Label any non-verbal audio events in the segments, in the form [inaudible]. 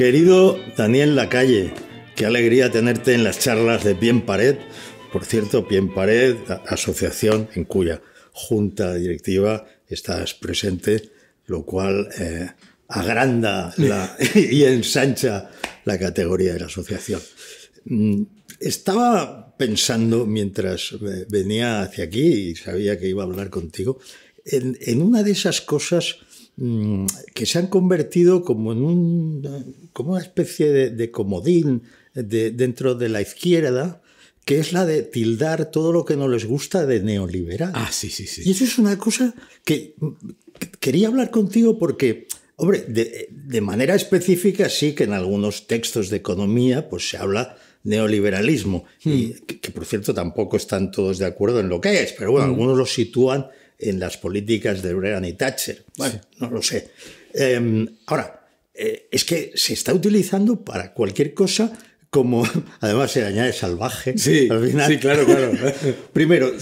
Querido Daniel Lacalle, qué alegría tenerte en las charlas de Bien Pared. Por cierto, Bien Pared, asociación en cuya junta directiva estás presente, lo cual eh, agranda [laughs] y ensancha la categoría de la asociación. Mm, estaba pensando mientras eh, venía hacia aquí y sabía que iba a hablar contigo, en una de esas cosas Mm, que se han convertido como en un, como una especie de, comodín de, dentro de la izquierda, que es la de tildar todo lo que no les gusta de neoliberal. Ah, sí, sí, sí. Y eso es una cosa que, quería hablar contigo porque, hombre, de, manera específica sí que en algunos textos de economía pues se habla neoliberalismo, hmm. y que, por cierto tampoco están todos de acuerdo en lo que es, pero bueno, hmm. algunos lo sitúan en las políticas de Reagan y Thatcher. Bueno, no lo sé. Em, ahora, eh, es que se está utilizando para cualquier cosa como, [laughs] además se añade salvaje. Sí, sí claro, claro. [laughs] Primero,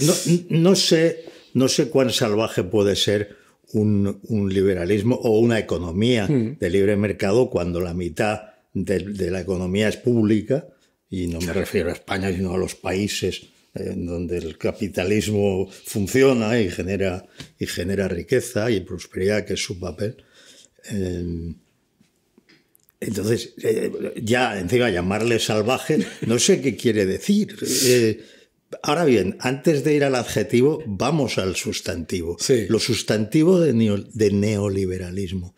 no, sé, no sé cuán salvaje puede ser un, liberalismo o una economía hmm. de libre mercado cuando la mitad de, de la economía es pública, y no me refiero a España, sino a los países en donde el capitalismo funciona y genera, y genera riqueza y prosperidad, que es su papel. Em, entonces, eh, ya encima llamarle salvaje, no sé qué quiere decir. Eh, ahora bien, antes de ir al adjetivo, vamos al sustantivo. Lo sustantivo de, neoliberalismo.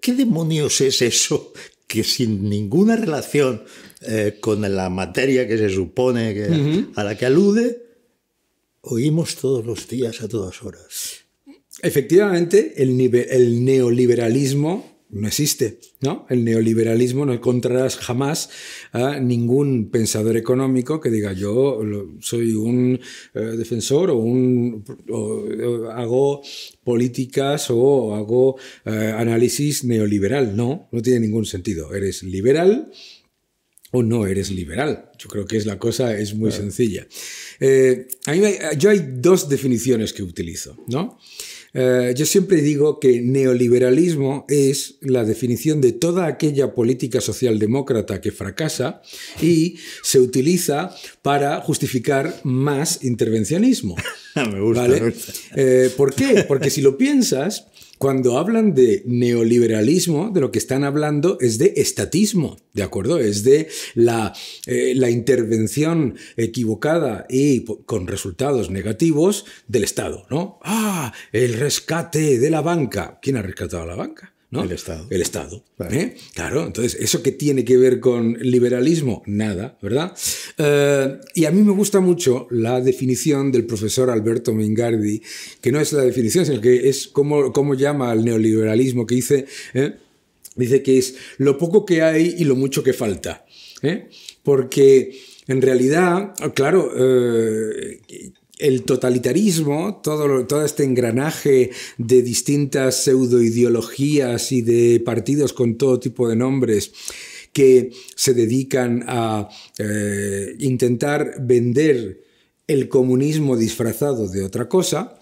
¿Qué demonios es eso que sin ninguna relación eh, con la materia que se supone a la que alude, oímos todos los días, a todas horas. Efectivamente, el, neoliberalismo no existe, El neoliberalismo no encontrarás jamás a ningún pensador económico que diga yo soy un eh, defensor o, un, hago políticas o hago eh, análisis neoliberal. No, no tiene ningún sentido. Eres liberal, o no eres liberal. Yo creo que es la cosa es muy sencilla. Eh, yo hay dos definiciones que utilizo, ¿no? Eh, yo siempre digo que neoliberalismo es la definición de toda aquella política socialdemócrata que fracasa y se utiliza para justificar más intervencionismo. [laughs] me eh, ¿Por qué? Porque si lo piensas, cuando hablan de neoliberalismo, de lo que están hablando es de estatismo, ¿de acuerdo? Es de la, eh, intervención equivocada y con resultados negativos del Estado, ¿no? Ah, el rescate de la banca. ¿Quién ha rescatado a la banca? El Estado. El Estado. Claro. ¿eh? entonces, ¿eso que tiene que ver con liberalismo? Nada, ¿verdad? Eh, y a mí me gusta mucho la definición del profesor Alberto Mingardi, que no es la definición, sino que es cómo, llama al neoliberalismo, que dice, ¿eh? dice que es lo poco que hay y lo mucho que falta. Porque en realidad, claro, el totalitarismo, todo, todo este engranaje de distintas pseudoideologías y de partidos con todo tipo de nombres que se dedican a eh, intentar vender el comunismo disfrazado de otra cosa,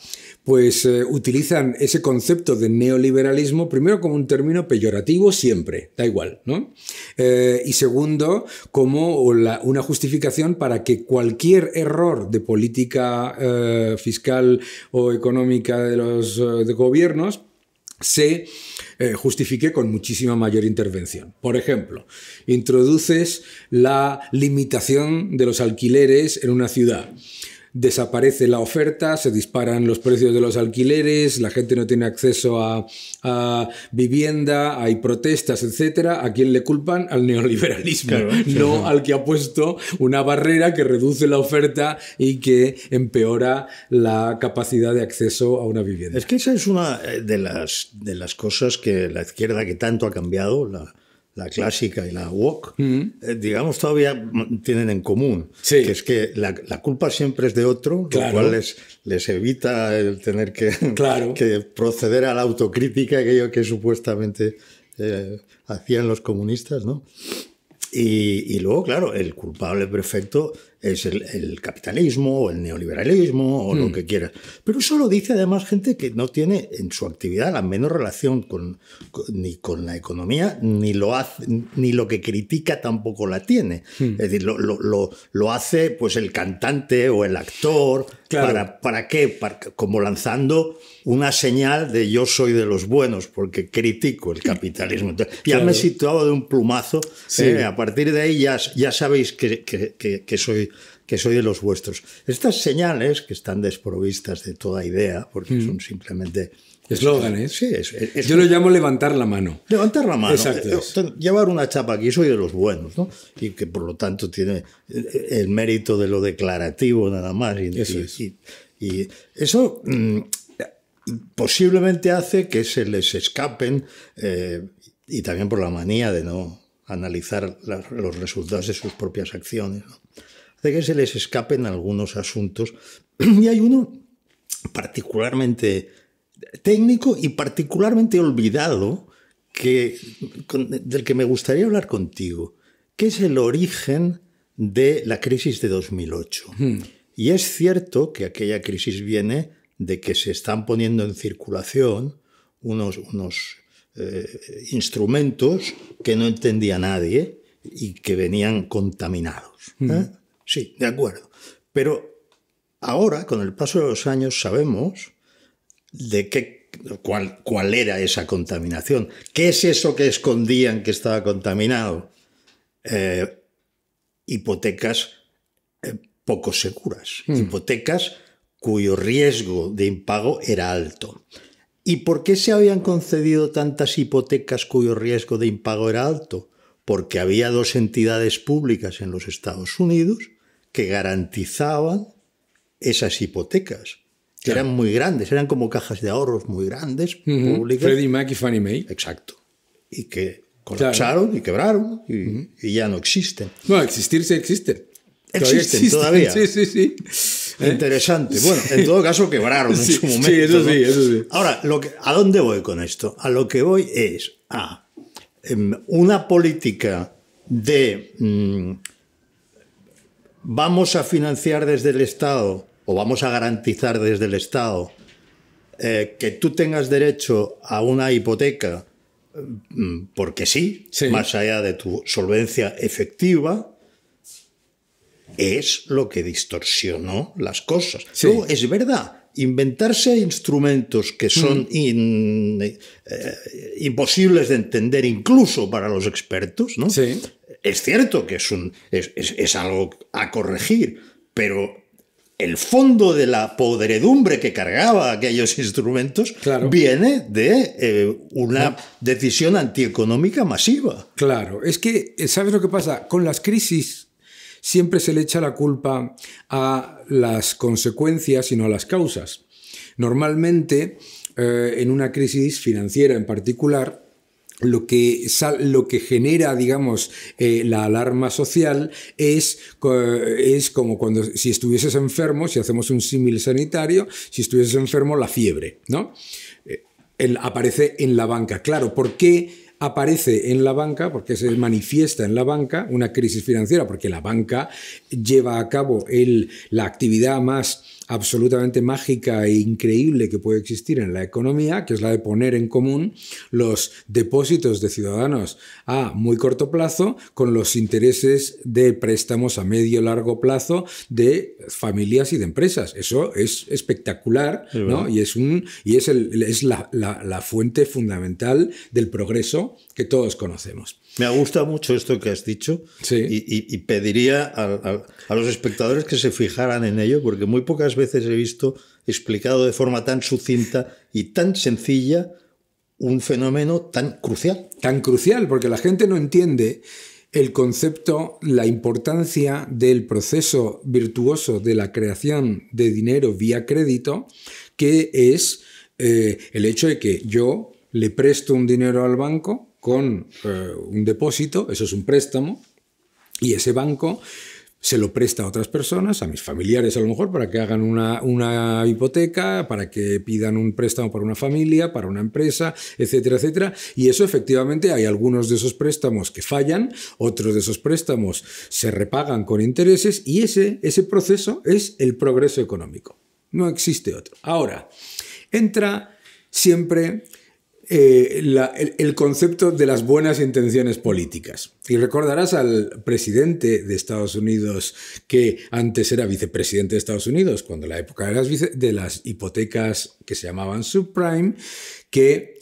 pues eh, utilizan ese concepto de neoliberalismo primero como un término peyorativo siempre, da igual, ¿no? Eh, y segundo, como una justificación para que cualquier error de política eh, fiscal o económica de los gobiernos se justifique con muchísima mayor intervención. Por ejemplo, introduces la limitación de los alquileres en una ciudad desaparece la oferta, se disparan los precios de los alquileres, la gente no tiene acceso a, vivienda, hay protestas, etcétera. ¿A quién le culpan? Al neoliberalismo, [laughs] no al que ha puesto una barrera que reduce la oferta y que empeora la capacidad de acceso a una vivienda. Es que esa es una eh, de las, de las cosas que la izquierda que tanto ha cambiado, la la clásica y la wok, mm. eh, digamos, todavía tienen en común, que es que la, culpa siempre es de otro, lo cual les, evita el tener que, que proceder a la autocrítica, aquello que supuestamente eh, hacían los comunistas, ¿no? Y, luego, claro, el culpable perfecto es el, capitalismo o el neoliberalismo o lo mm. que quieras. Pero eso lo dice además gente que no tiene en su actividad la menor relación con, ni con la economía, ni lo, hace, ni lo que critica tampoco la tiene. Mm. Es decir, lo, hace pues el cantante o el actor. Para, ¿Para qué? como lanzando una señal de yo soy de los buenos porque critico el capitalismo. ya me he situado de un plumazo. Eh, a partir de ahí ya, sabéis que, soy, que soy de los vuestros. Estas señales que están desprovistas de toda idea, porque mm. son simplemente Eslóganes. ¿eh? Yo lo llamo levantar la mano. Levantar la mano. Eh, llevar una chapa aquí, soy de los buenos, ¿no? Y que por lo tanto tiene el mérito de lo declarativo nada más. y eso mm, posiblemente hace que se les escapen eh, y también por la manía de no analizar los resultados de sus propias acciones. Hace que se les escapen algunos asuntos [clears throat] y hay uno particularmente técnico y particularmente olvidado que, del que me gustaría hablar contigo, que es el origen de la crisis de 2008. Hmm. Y es cierto que aquella crisis viene de que se están poniendo en circulación unos, unos eh, instrumentos que no entendía nadie y que venían contaminados. ¿eh? Mm. Sí, de acuerdo. Pero ahora, con el paso de los años, sabemos de qué, cuál, era esa contaminación. ¿Qué es eso que escondían que estaba contaminado? Eh, hipotecas poco seguras, mm. hipotecas cuyo riesgo de impago era alto. ¿Y por qué se habían concedido tantas hipotecas cuyo riesgo de impago era alto? Porque había dos entidades públicas en los Estados Unidos que garantizaban esas hipotecas, que eran muy grandes, eran como cajas de ahorros muy grandes, públicas. Freddie Mac y Fannie Mae. Exacto. Y que colapsaron y quebraron y, ya no existen. No, existir sí existe existen, todavía. Sí, sí, sí. Eh, interesante. Bueno, en todo caso quebraron en su momento. Sí, eso sí, eso sí. Ahora, ¿a dónde voy con esto? A lo que voy es a em, una política de mm, vamos a financiar desde el Estado o vamos a garantizar desde el Estado eh, que tú tengas derecho a una hipoteca mm, porque sí, más allá de tu solvencia efectiva, es lo que distorsionó las cosas. es verdad, inventarse instrumentos que mm. son eh, imposibles de entender incluso para los expertos, ¿no? Es cierto que es, un, es, algo a corregir, pero el fondo de la podredumbre que cargaba aquellos instrumentos viene de eh, una decisión antieconómica masiva. Claro, es que, eh, ¿sabes lo que pasa? Con las crisis siempre se le echa la culpa a las consecuencias y no a las causas. Normalmente, eh, en una crisis financiera en particular, lo que, lo que, genera, digamos, eh, la alarma social es, es, como cuando si estuvieses enfermo, si hacemos un símil sanitario, si estuvieses enfermo, la fiebre, ¿no? Eh, aparece en la banca. Claro, ¿por qué? aparece en la banca, porque se manifiesta en la banca, una crisis financiera, porque la banca lleva a cabo el, la actividad más absolutamente mágica e increíble que puede existir en la economía, que es la de poner en común los depósitos de ciudadanos a muy corto plazo con los intereses de préstamos a medio largo plazo de familias y de empresas. Eso es espectacular y es, un, y es, es la, fuente fundamental del progreso que todos conocemos. Me gusta mucho esto que has dicho y, pediría a, a, los espectadores que se fijaran en ello porque muy pocas veces he visto explicado de forma tan sucinta y tan sencilla un fenómeno tan crucial. Tan crucial, porque la gente no entiende el concepto, la importancia del proceso virtuoso de la creación de dinero vía crédito, que es eh, el hecho de que yo le presto un dinero al banco con eh, un depósito, eso es un préstamo, y ese banco se lo presta a otras personas, a mis familiares a lo mejor, para que hagan una, una, hipoteca, para que pidan un préstamo para una familia, para una empresa, etcétera, etcétera. Y eso efectivamente hay algunos de esos préstamos que fallan, otros de esos préstamos se repagan con intereses y ese, ese proceso es el progreso económico. No existe otro. Ahora, entra siempre eh, el, concepto de las buenas intenciones políticas. Y recordarás al presidente de Estados Unidos, que antes era vicepresidente de Estados Unidos, cuando la época de las, hipotecas que se llamaban subprime, que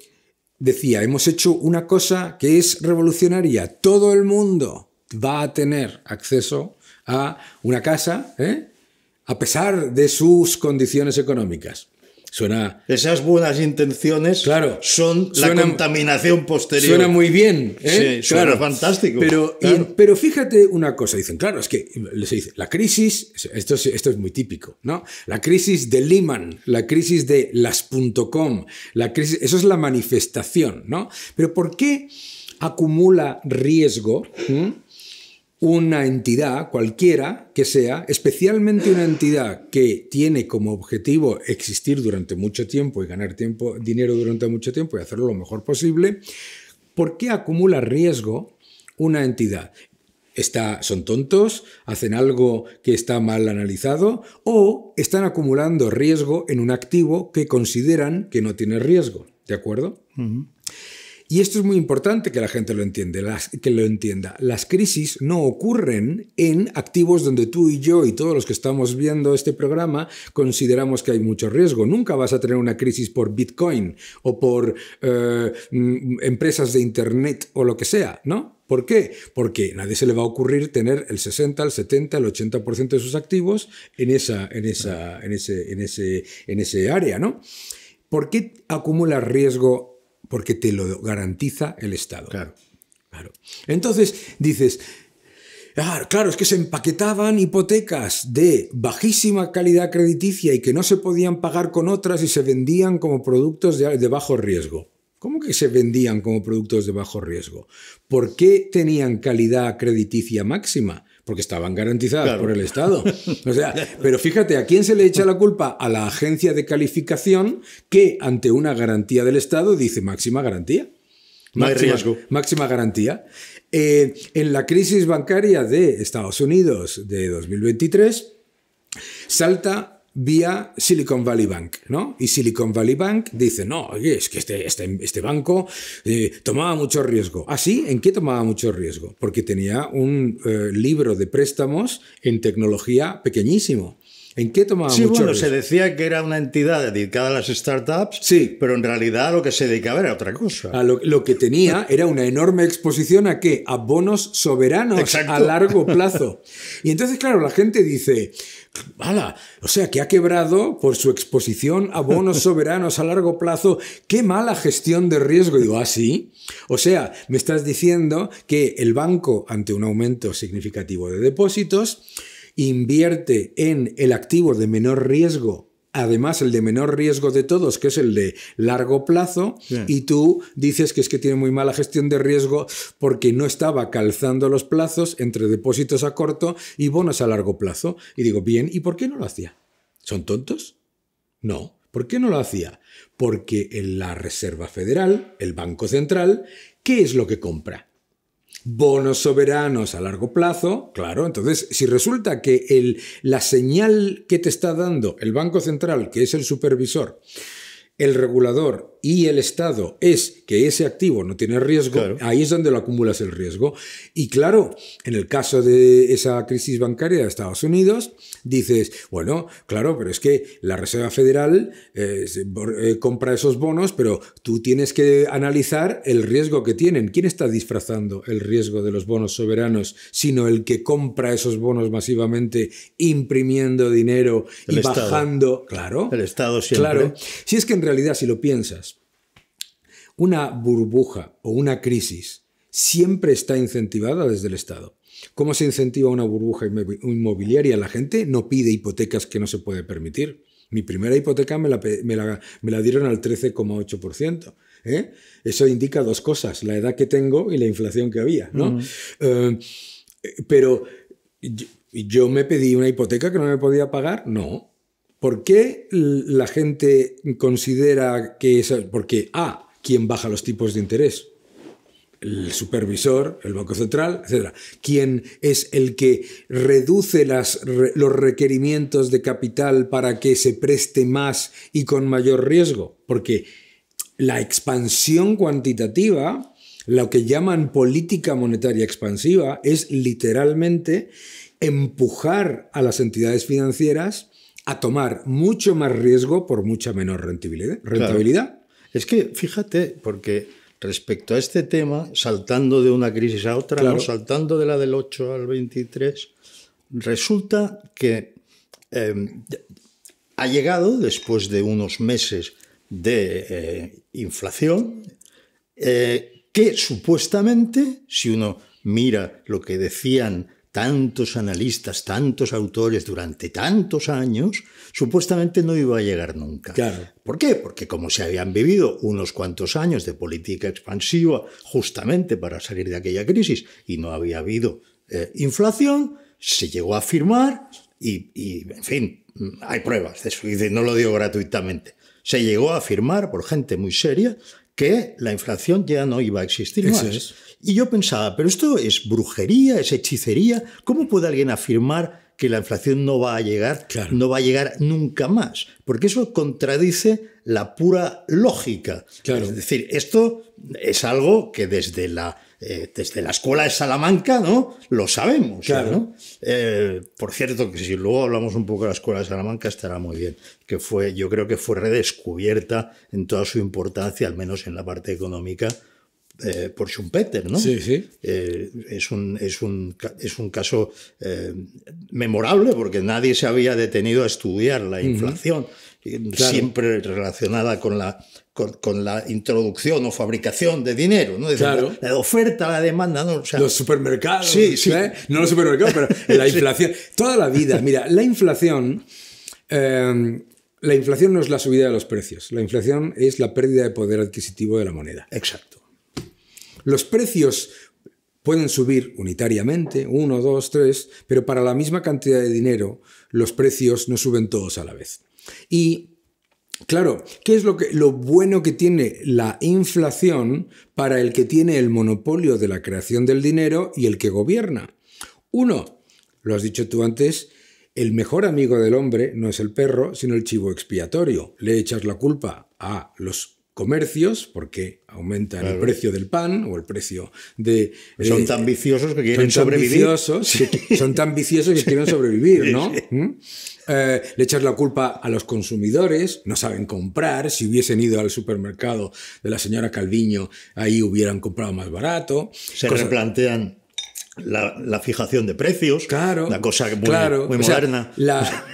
decía, hemos hecho una cosa que es revolucionaria, todo el mundo va a tener acceso a una casa, ¿eh? a pesar de sus condiciones económicas. Suena. Esas buenas intenciones son la contaminación posterior. Suena muy bien. ¿eh? suena fantástico. Pero, pero fíjate una cosa, dicen, claro, es que les dice, la crisis, esto es, esto es muy típico, ¿no? La crisis de Lehman, la crisis de las.com, la crisis, eso es la manifestación, ¿no? Pero ¿por qué acumula riesgo? una entidad cualquiera que sea, especialmente una entidad que tiene como objetivo existir durante mucho tiempo y ganar tiempo, dinero durante mucho tiempo y hacerlo lo mejor posible, ¿por qué acumula riesgo una entidad? ¿Son tontos? ¿Hacen algo que está mal analizado? ¿O están acumulando riesgo en un activo que consideran que no tiene riesgo? ¿De acuerdo? Y esto es muy importante que la gente lo, entiende, que lo entienda. Las crisis no ocurren en activos donde tú y yo y todos los que estamos viendo este programa consideramos que hay mucho riesgo. Nunca vas a tener una crisis por Bitcoin o por eh, mm, empresas de Internet o lo que sea, ¿no? ¿Por qué? Porque a nadie se le va a ocurrir tener el 60, el 70, el 80% de sus activos en, esa, en, esa, en, ese, en, ese, en ese área, ¿no? ¿Por qué acumula riesgo porque te lo garantiza el Estado. Claro. claro. Entonces dices, ah, claro, es que se empaquetaban hipotecas de bajísima calidad crediticia y que no se podían pagar con otras y se vendían como productos de, de bajo riesgo. ¿Cómo que se vendían como productos de bajo riesgo? ¿Por qué tenían calidad crediticia máxima? porque estaban garantizadas por el Estado. [laughs] O sea, pero fíjate, ¿a quién se le echa la culpa? A la agencia de calificación que ante una garantía del Estado dice máxima garantía. máxima, garantía. Eh, en la crisis bancaria de Estados Unidos de 2023, salta vía Silicon Valley Bank, ¿no? Y Silicon Valley Bank dice, no, oye, es que este, este, este banco eh, tomaba mucho riesgo. ¿Así ¿Ah, ¿En qué tomaba mucho riesgo? Porque tenía un eh, libro de préstamos en tecnología pequeñísimo. ¿En qué tomaba Sí, bueno, se decía que era una entidad dedicada a las startups, sí. pero en realidad lo que se dedicaba era otra cosa. lo, que tenía ah. era una enorme exposición a qué? A bonos soberanos a largo [laughs] plazo. Y entonces, claro, la gente dice, ¡Hala! O sea, que ha quebrado por su exposición a bonos [laughs] soberanos a largo plazo. ¡Qué mala gestión de riesgo! Y digo, ¿así? ¿Ah, o sea, me estás diciendo que el banco, ante un aumento significativo de depósitos, invierte en el activo de menor riesgo además el de menor riesgo de todos, que es el de largo plazo, y tú dices que es que tiene muy mala gestión de riesgo porque no estaba calzando los plazos entre depósitos a corto y bonos a largo plazo. Y digo, bien, ¿y por qué no lo hacía? ¿Son tontos? No. ¿Por qué no lo hacía? Porque en la Reserva Federal, el Banco Central, ¿qué es lo que compra? bonos soberanos a largo plazo, claro, entonces si resulta que la señal que te está dando el Banco Central, que es el supervisor, el regulador y el Estado es que ese activo no tiene riesgo, ahí es donde lo acumulas el riesgo. Y claro, en el caso de esa crisis bancaria de Estados Unidos, dices, bueno, claro, pero es que la Reserva Federal eh, eh, compra esos bonos, pero tú tienes que analizar el riesgo que tienen. ¿Quién está disfrazando el riesgo de los bonos soberanos, sino el que compra esos bonos masivamente imprimiendo dinero y bajando? Claro. El Estado siempre. Claro. Si es que en realidad, si lo piensas, una burbuja o una crisis siempre está incentivada desde el Estado. ¿Cómo se incentiva una burbuja inmobiliaria? La gente no pide hipotecas que no se puede permitir. Mi primera hipoteca me la, dieron al 13,8%. ¿eh? Eso indica dos cosas, la edad que tengo y la inflación que había. Eh, pero yo, me pedí una hipoteca que no me podía pagar. No. ¿Por qué la gente considera que es Porque, A, ah, ¿Quién baja los tipos de interés? el supervisor, el Banco Central, etc. ¿Quién es el que reduce los requerimientos de capital para que se preste más y con mayor riesgo, porque la expansión cuantitativa, lo que llaman política monetaria expansiva, es literalmente empujar a las entidades financieras a tomar mucho más riesgo por mucha menor rentabilidad. rentabilidad. Es que, fíjate, porque respecto a este tema, saltando de una crisis a otra, ¿no? saltando de la del 8 al 23, resulta que em, ha llegado, después de unos meses de eh, inflación, eh, que supuestamente, si uno mira lo que decían tantos analistas, tantos autores durante tantos años, supuestamente no iba a llegar nunca. ¿Por qué? Porque como se habían vivido unos cuantos años de política expansiva justamente para salir de aquella crisis y no había habido eh, inflación, se llegó a firmar y, en fin, hay pruebas eso, no lo digo gratuitamente. Se llegó a firmar por gente muy seria que la inflación ya no iba a existir más. Y yo pensaba, pero esto es brujería, es hechicería, ¿cómo puede alguien afirmar que la inflación no va a llegar, no va a llegar nunca más, porque eso contradice la pura lógica. Es decir, esto es algo que desde la, eh, desde la escuela de Salamanca, ¿no? Lo sabemos. Eh, por cierto, que si luego hablamos un poco de la escuela de Salamanca estará muy bien, que fue, yo creo que fue redescubierta en toda su importancia, al menos en la parte económica, eh, por Schumpeter, ¿no? Sí, sí. Eh, es, un, es, un, caso eh, memorable porque nadie se había detenido a estudiar la inflación, siempre relacionada con la, con, la introducción o fabricación de dinero, ¿no? La, oferta, la demanda, ¿no? los supermercados, sí, sí. no los supermercados, pero [laughs] la inflación. Toda la vida, mira, la inflación... Em, la inflación no es la subida de los precios, la inflación es la pérdida de poder adquisitivo de la moneda. Exacto. Los precios pueden subir unitariamente, uno, dos, tres, pero para la misma cantidad de dinero los precios no suben todos a la vez. Y claro, ¿qué es lo, que, lo bueno que tiene la inflación para el que tiene el monopolio de la creación del dinero y el que gobierna? Uno, lo has dicho tú antes, el mejor amigo del hombre no es el perro, sino el chivo expiatorio. Le echas la culpa a los comercios porque aumenta el precio del pan o el precio de... Pues son eh, tan viciosos que quieren son sobrevivir. son tan viciosos que quieren sobrevivir, ¿no? ¿Mm? Eh, le echas la culpa a los consumidores, no saben comprar, si hubiesen ido al supermercado de la señora Calviño, ahí hubieran comprado más barato. Se replantean la, fijación de precios, la cosa muy, moderna. la,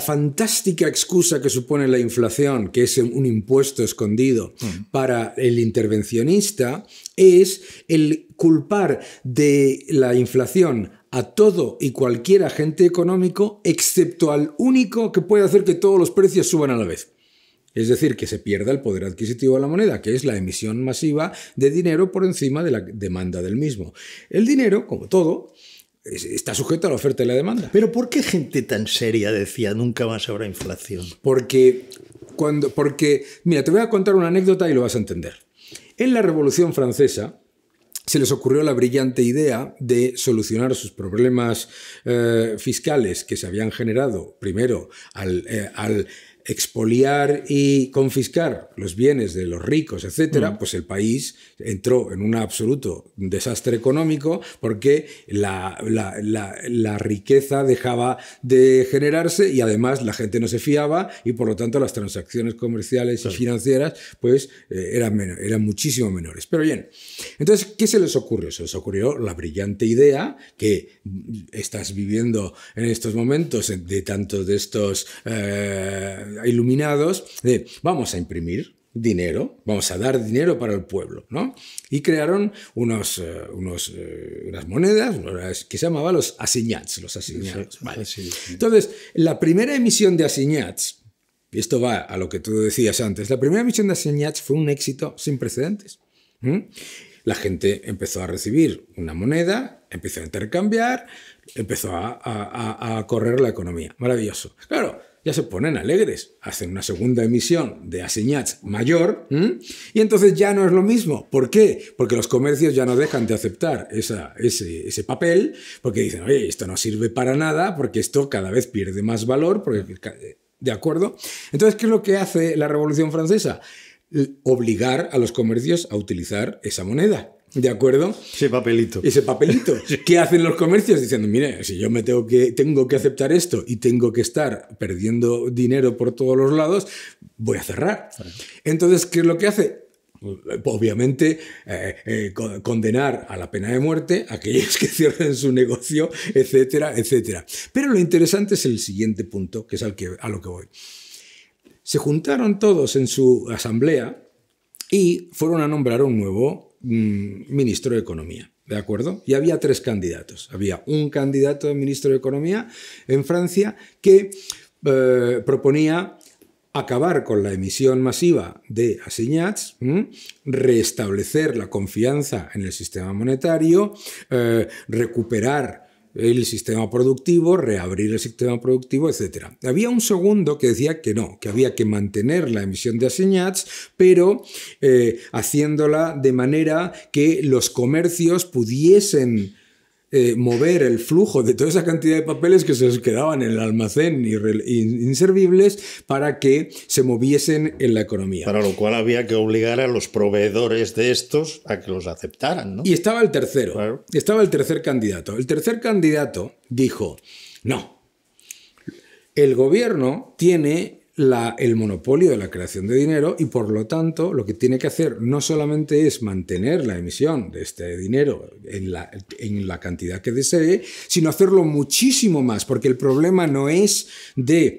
fantástica excusa que supone la inflación, que es un impuesto escondido mm. para el intervencionista, es el culpar de la inflación a todo y cualquier agente económico, excepto al único que puede hacer que todos los precios suban a la vez. Es decir, que se pierda el poder adquisitivo de la moneda, que es la emisión masiva de dinero por encima de la demanda del mismo. El dinero, como todo, está sujeto a la oferta y la demanda. Pero ¿por qué gente tan seria decía nunca más habrá inflación? Porque, cuando, porque, mira, te voy a contar una anécdota y lo vas a entender. En la Revolución Francesa, se les ocurrió la brillante idea de solucionar sus problemas eh, fiscales que se habían generado primero al eh, expoliar y confiscar los bienes de los ricos, etcétera, pues el país entró en un absoluto desastre económico porque la, riqueza dejaba de generarse y además la gente no se fiaba y por lo tanto las transacciones comerciales y financieras pues eh, eran, eran muchísimo menores. Pero bien, entonces, ¿qué se les ocurrió? Se les ocurrió la brillante idea que estás viviendo en estos momentos de tantos de estos... Eh, iluminados de vamos a imprimir dinero, vamos a dar dinero para el pueblo, ¿no? Y crearon unos, eh, unos eh, unas monedas que se llamaban los asignats, los Entonces, la primera emisión de asignats, y esto va a lo que tú decías antes, la primera emisión de asignats fue un éxito sin precedentes. La gente empezó a recibir una moneda, empezó a intercambiar, empezó a, a correr la economía. Maravilloso. Claro, ya se ponen alegres, hacen una segunda emisión de Asignats mayor y entonces ya no es lo mismo. ¿Por qué? Porque los comercios ya no dejan de aceptar ese, papel porque dicen, oye, esto no sirve para nada porque esto cada vez pierde más valor, eh, ¿de acuerdo? Entonces, ¿qué es lo que hace la Revolución Francesa? Obligar a los comercios a utilizar esa moneda. ¿De acuerdo? Ese papelito. Ese papelito. [laughs] ¿Qué hacen los comercios? Diciendo, mire, si yo me tengo que, tengo que aceptar esto y tengo que estar perdiendo dinero por todos los lados, voy a cerrar. Entonces, ¿qué es lo que hace? obviamente eh, eh, condenar a la pena de muerte a aquellos [laughs] que cierren su negocio, etcétera, etcétera. Pero lo interesante es el siguiente punto, que es al que, a lo que voy. Se juntaron todos en su asamblea y fueron a nombrar un nuevo ministro de Economía. ¿De acuerdo? Y había tres candidatos. Había un candidato de ministro de Economía en Francia que eh, proponía acabar con la emisión masiva de asignats, restablecer la confianza en el sistema monetario, eh, recuperar el sistema productivo, reabrir el sistema productivo, etc. Había un segundo que decía que no, que había que mantener la emisión de asignats, pero eh, haciéndola de manera que los comercios pudiesen eh, mover el flujo de toda esa cantidad de papeles que se quedaban en el almacén inservibles para que se moviesen en la economía. Para lo cual había que obligar a los proveedores de estos a que los aceptaran. Y estaba el tercero, estaba el tercer candidato. El tercer candidato dijo, no, el gobierno tiene el monopolio de la creación de dinero y por lo tanto lo que tiene que hacer no solamente es mantener la emisión de este dinero en la, cantidad que desee, sino hacerlo muchísimo más, porque el problema no es [laughs] de,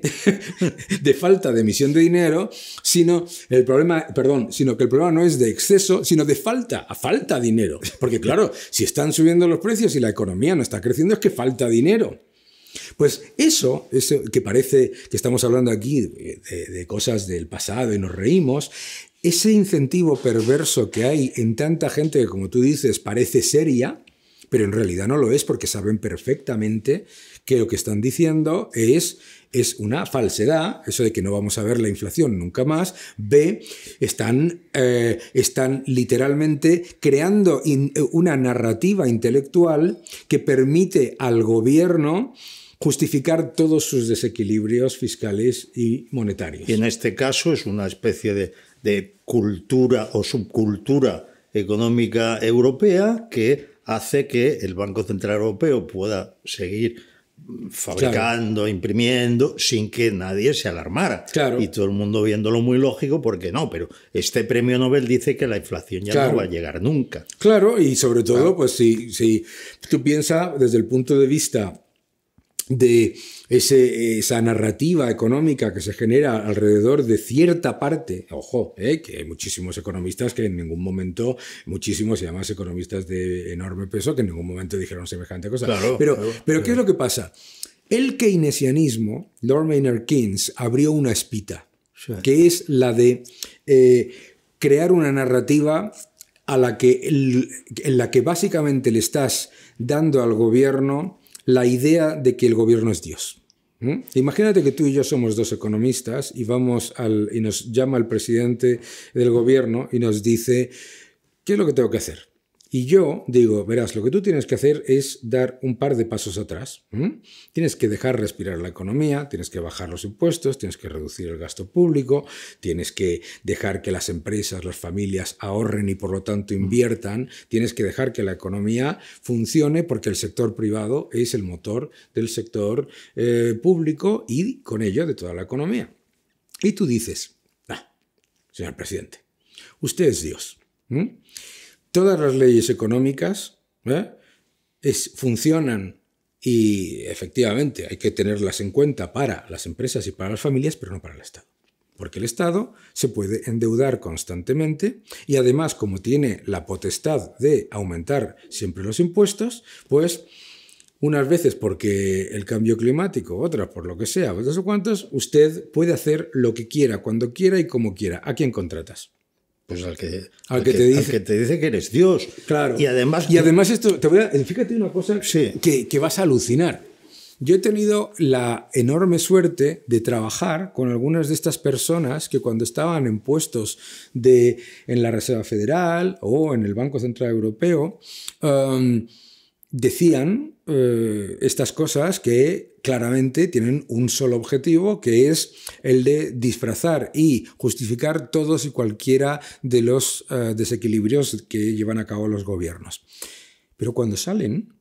falta de emisión de dinero, sino el problema, perdón, sino que el problema no es de exceso, sino de falta, a falta dinero. Porque claro, si están subiendo los precios y la economía no está creciendo, es que falta dinero. Pues eso, eso que parece que estamos hablando aquí de, cosas del pasado y nos reímos, ese incentivo perverso que hay en tanta gente que, como tú dices, parece seria, pero en realidad no lo es porque saben perfectamente que lo que están diciendo es, es una falsedad, eso de que no vamos a ver la inflación nunca más. B, están, eh, están literalmente creando una narrativa intelectual que permite al gobierno justificar todos sus desequilibrios fiscales y monetarios. Y en este caso es una especie de, cultura o subcultura económica europea que hace que el Banco Central Europeo pueda seguir fabricando, imprimiendo, sin que nadie se alarmara. Y todo el mundo viéndolo muy lógico, porque no, pero este premio Nobel dice que la inflación ya no va a llegar nunca. Claro, y sobre todo, pues si, si tú piensas desde el punto de vista de esa narrativa económica que se genera alrededor de cierta parte, ojo, eh, que hay muchísimos economistas que en ningún momento, muchísimos y además economistas de enorme peso que en ningún momento dijeron semejante cosa. pero, pero ¿qué es lo que pasa? El keynesianismo, Lord Maynard Keynes, abrió una espita, que es la de eh, crear una narrativa a la que, en la que básicamente le estás dando al gobierno la idea de que el gobierno es Dios. Imagínate que tú y yo somos dos economistas y vamos al, y nos llama el presidente del gobierno y nos dice, ¿qué es lo que tengo que hacer? Y yo digo, verás, lo que tú tienes que hacer es dar un par de pasos atrás. Tienes que dejar respirar la economía, tienes que bajar los impuestos, tienes que reducir el gasto público, tienes que dejar que las empresas, las familias ahorren y por lo tanto inviertan, tienes que dejar que la economía funcione porque el sector privado es el motor del sector eh, público y con ello de toda la economía. Y tú dices, ah, señor presidente, usted es Dios todas las leyes económicas ¿eh? funcionan y efectivamente hay que tenerlas en cuenta para las empresas y para las familias, pero no para el Estado. Porque el Estado se puede endeudar constantemente y además como tiene la potestad de aumentar siempre los impuestos, pues unas veces porque el cambio climático, otras por lo que sea, otras o cuantos, usted puede hacer lo que quiera, cuando quiera y como quiera. ¿A quién contratas? Pues al que, te dice. que, eres Dios. Claro. Y además. Y además, esto, te voy a, eh, fíjate una cosa que, vas a alucinar. Yo he tenido la enorme suerte de trabajar con algunas de estas personas que cuando estaban en puestos de, en la Reserva Federal o en el Banco Central Europeo, um, decían eh, estas cosas que claramente tienen un solo objetivo, que es el de disfrazar y justificar todos y cualquiera de los eh, desequilibrios que llevan a cabo los gobiernos. Pero cuando salen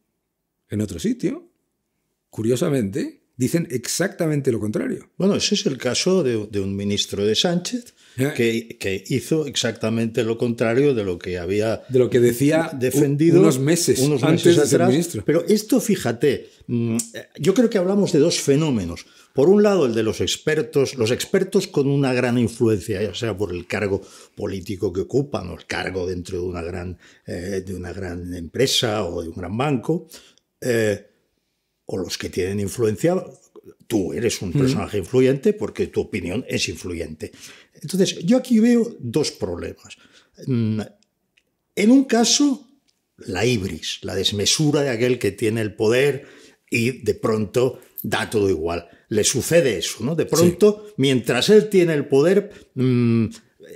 en otro sitio, curiosamente, dicen exactamente lo contrario. Bueno, ese es el caso de, un ministro de Sánchez que, hizo exactamente lo contrario de lo que había de lo que decía defendido unos meses, antes de ser ministro. Pero esto, fíjate, mm, yo creo que hablamos de dos fenómenos. Por un lado, el de los expertos, los expertos con una gran influencia, ya sea por el cargo político que ocupan o el cargo dentro de una gran, eh, de una gran empresa o de un gran banco. Eh, o los que tienen influencia, tú eres un mm. personaje influyente porque tu opinión es influyente. Entonces, yo aquí veo dos problemas. Mm, en un caso, la ibris, la desmesura de aquel que tiene el poder y de pronto da todo igual. Le sucede eso, ¿no? De pronto, mientras él tiene el poder... Mm,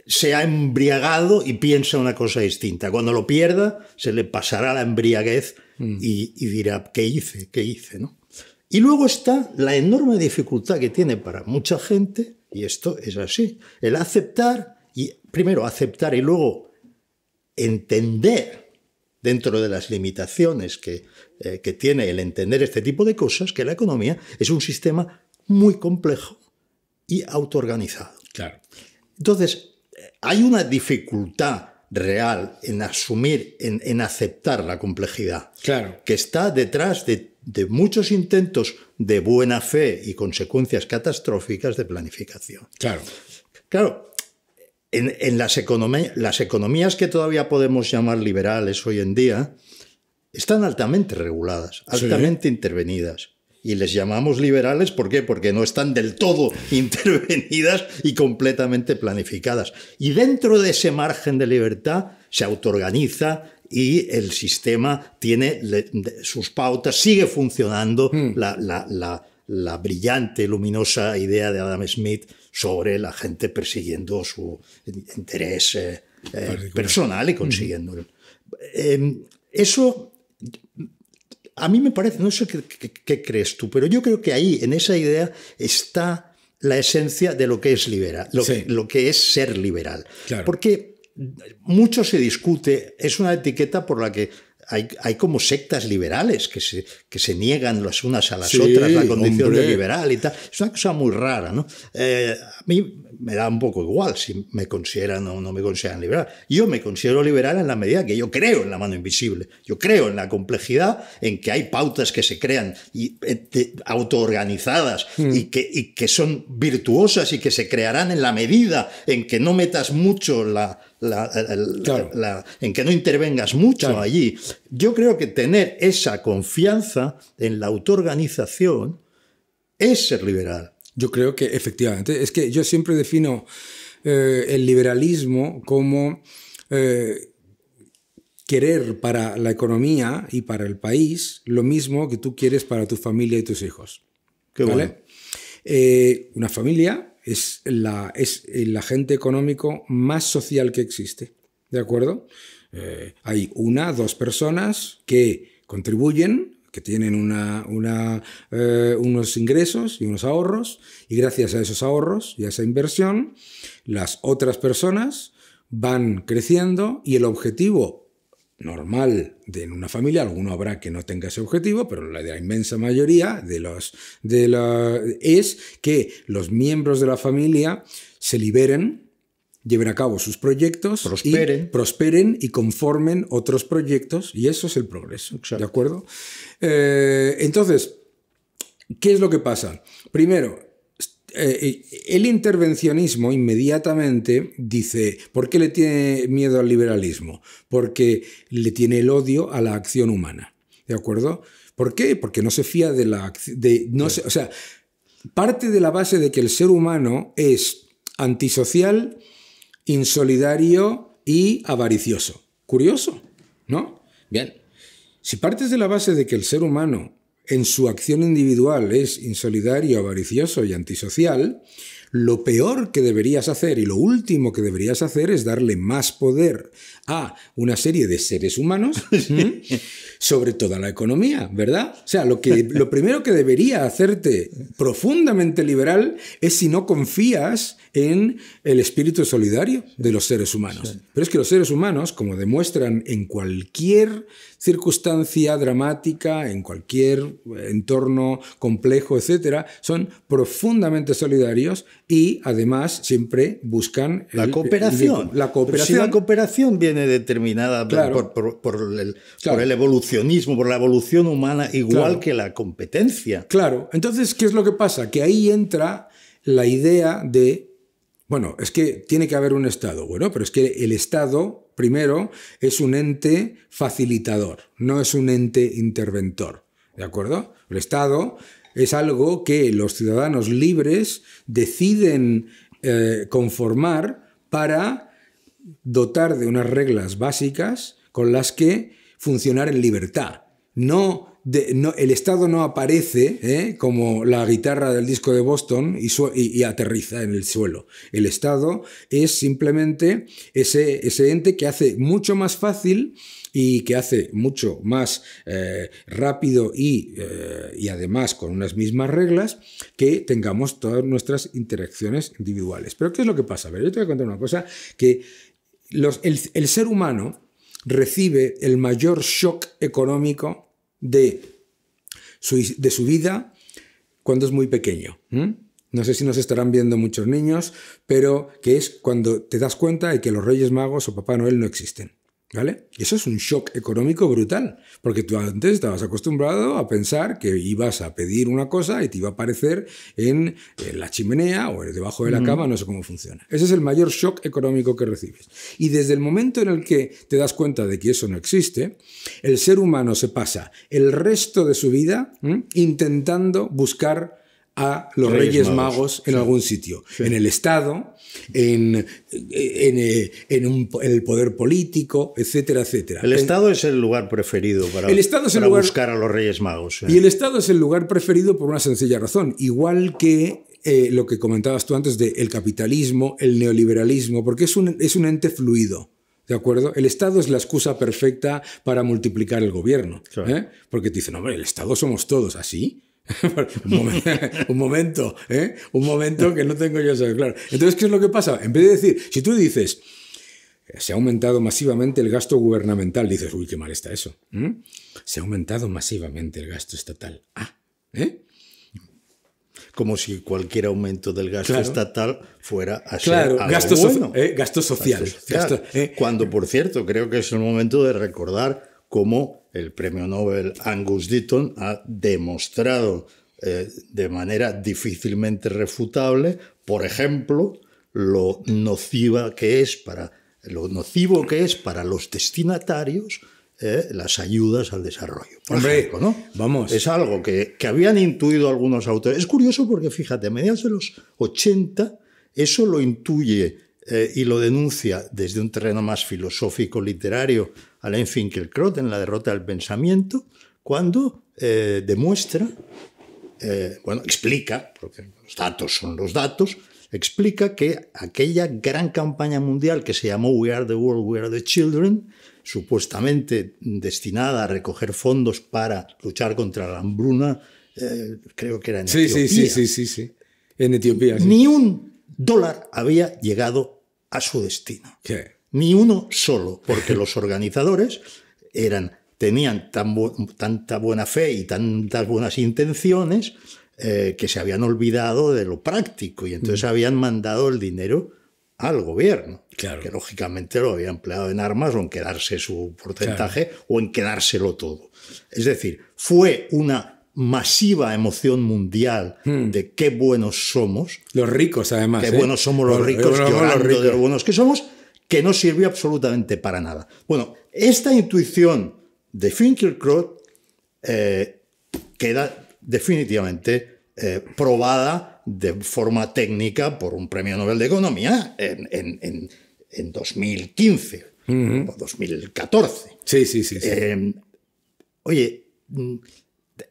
se ha embriagado y piensa una cosa distinta. Cuando lo pierda, se le pasará la embriaguez mm. y, dirá, ¿qué hice? ¿Qué hice? ¿no? Y luego está la enorme dificultad que tiene para mucha gente, y esto es así, el aceptar, y primero aceptar y luego entender dentro de las limitaciones que, eh, que tiene el entender este tipo de cosas, que la economía es un sistema muy complejo y autoorganizado. Claro. Entonces, hay una dificultad real en asumir, en, aceptar la complejidad, que está detrás de, muchos intentos de buena fe y consecuencias catastróficas de planificación. Claro. Claro, en, en las, las economías que todavía podemos llamar liberales hoy en día, están altamente reguladas, altamente intervenidas. Y les llamamos liberales, ¿por qué? Porque no están del todo [laughs] intervenidas y completamente planificadas. Y dentro de ese margen de libertad se autoorganiza y el sistema tiene sus pautas, sigue funcionando hmm. la, brillante, luminosa idea de Adam Smith sobre la gente persiguiendo su interés eh, eh, personal y consiguiendo. Hmm. Em, eso a mí me parece, no sé qué, crees tú, pero yo creo que ahí, en esa idea, está la esencia de lo que es liberal, lo, que es ser liberal. Porque mucho se discute, es una etiqueta por la que hay, como sectas liberales que se, que se niegan las unas a las otras la condición de liberal y tal. Es una cosa muy rara, ¿no? Eh, a mí me da un poco igual si me consideran o no me consideran liberal. Yo me considero liberal en la medida que yo creo en la mano invisible, yo creo en la complejidad, en que hay pautas que se crean y, eh, autoorganizadas mm. y, que, y que son virtuosas y que se crearán en la medida en que no metas mucho la en que no intervengas mucho allí. Yo creo que tener esa confianza en la autoorganización es ser liberal. Yo creo que efectivamente, es que yo siempre defino eh, el liberalismo como eh, querer para la economía y para el país lo mismo que tú quieres para tu familia y tus hijos. Qué ¿vale? Eh, una familia es, la, es el agente económico más social que existe. ¿De acuerdo? Eh, hay una, dos personas que contribuyen, que tienen una, una, eh, unos ingresos y unos ahorros, y gracias a esos ahorros y a esa inversión, las otras personas van creciendo y el objetivo normal de en una familia, alguno habrá que no tenga ese objetivo, pero la, de la inmensa mayoría de los, de la, es que los miembros de la familia se liberen, lleven a cabo sus proyectos, prosperen y, conformen otros proyectos, y eso es el progreso, ¿de acuerdo? Eh, entonces, ¿qué es lo que pasa? Primero, eh, el intervencionismo inmediatamente dice, ¿por qué le tiene miedo al liberalismo? Porque le tiene el odio a la acción humana. ¿De acuerdo? ¿Por qué? Porque no se fía de la acción. O sea, parte de la base de que el ser humano es antisocial, insolidario y avaricioso. Curioso, ¿no? Bien. Si partes de la base de que el ser humano en su acción individual es insolidario, avaricioso y antisocial, lo peor que deberías hacer y lo último que deberías hacer es darle más poder a una serie de seres humanos [laughs] sobre toda la economía, ¿verdad? O sea, lo, que, [laughs] lo primero que debería hacerte profundamente liberal es si no confías en el espíritu solidario de los seres humanos. Pero es que los seres humanos, como demuestran en cualquier circunstancia dramática, en cualquier entorno complejo, etcétera, son profundamente solidarios y además siempre buscan la cooperación. la cooperación. la cooperación viene determinada por, el, el, evolucionismo, por la evolución humana, igual que la competencia. Claro. Entonces, ¿qué es lo que pasa? Que ahí entra la idea de bueno, es que tiene que haber un Estado. Bueno, pero es que el Estado, primero, es un ente facilitador, no es un ente interventor. ¿De acuerdo? El Estado es algo que los ciudadanos libres deciden eh, conformar para dotar de unas reglas básicas con las que funcionar en libertad, no el Estado no aparece ¿eh? como la guitarra del disco de Boston y, aterriza en el suelo. El Estado es simplemente ese, ente que hace mucho más fácil y que hace mucho más eh, rápido eh, y, además con unas mismas reglas que tengamos todas nuestras interacciones individuales. Pero ¿qué es lo que pasa? A ver, yo te voy a contar una cosa, que el ser humano recibe el mayor shock económico de su, de su vida cuando es muy pequeño. No sé si nos estarán viendo muchos niños, pero que es cuando te das cuenta de que los Reyes Magos o Papá Noel no existen. ¿Vale? eso es un shock económico brutal, porque tú antes estabas acostumbrado a pensar que ibas a pedir una cosa y te iba a aparecer en, la chimenea o debajo de la cama, no sé cómo funciona. Ese es el mayor shock económico que recibes. Y desde el momento en el que te das cuenta de que eso no existe, el ser humano se pasa el resto de su vida intentando buscar a los Reyes, Magos, en algún sitio, en el Estado, en, el poder político, etcétera, etcétera. El Estado es el lugar preferido para, buscar a los Reyes Magos. ¿eh? Y el Estado es el lugar preferido por una sencilla razón, igual que eh, lo que comentabas tú antes del capitalismo, el neoliberalismo, porque es un, ente fluido. ¿De acuerdo? El Estado es la excusa perfecta para multiplicar el gobierno. ¿eh? Porque te dicen, hombre, el Estado somos todos así. ¿Ah, [laughs] un, momento, [laughs] un momento, ¿eh? un momento que no tengo yo claro. Entonces, ¿qué es lo que pasa? En vez de decir, si tú dices, se ha aumentado masivamente el gasto gubernamental, dices, uy, qué mal está eso. Se ha aumentado masivamente el gasto estatal. Ah, ¿eh? como si cualquier aumento del gasto estatal fuera a eh, gasto, social. Eh. Cuando, por cierto, creo que es el momento de recordar como el premio Nobel Angus Deaton ha demostrado eh, de manera difícilmente refutable, por ejemplo, lo nociva que es para lo nocivo que es para los destinatarios eh, las ayudas al desarrollo. ¿no? Vamos. Es algo que, que, habían intuido algunos autores. Es curioso porque, fíjate, a mediados de los 80, eso lo intuye eh, y lo denuncia desde un terreno más filosófico-literario Alain Finkielkraut en La derrota del pensamiento, cuando eh, demuestra, eh, bueno, explica, porque los datos son los datos, explica que aquella gran campaña mundial que se llamó We Are the World, We Are the Children, supuestamente destinada a recoger fondos para luchar contra la hambruna, creo que era en Etiopía. Sí, sí, sí, sí, sí. En Etiopía. Ni un dólar había llegado a su destino. Ni uno solo, porque los [laughs] organizadores eran, tenían tanta buena fe y tantas buenas intenciones eh, que se habían olvidado de lo práctico y entonces mm. habían mandado el dinero al gobierno, que lógicamente lo había empleado en armas o en quedarse su porcentaje o en quedárselo todo. Es decir, fue una masiva emoción mundial hmm. de qué buenos somos. Los ricos, además. Qué ¿eh? buenos somos los, ricos, de lo buenos que somos, que no sirvió absolutamente para nada. Bueno, esta intuición de Finkielkraut eh, queda definitivamente eh, probada de forma técnica por un premio Nobel de Economía en, 2015 o 2014. sí, sí. sí. oye, mm,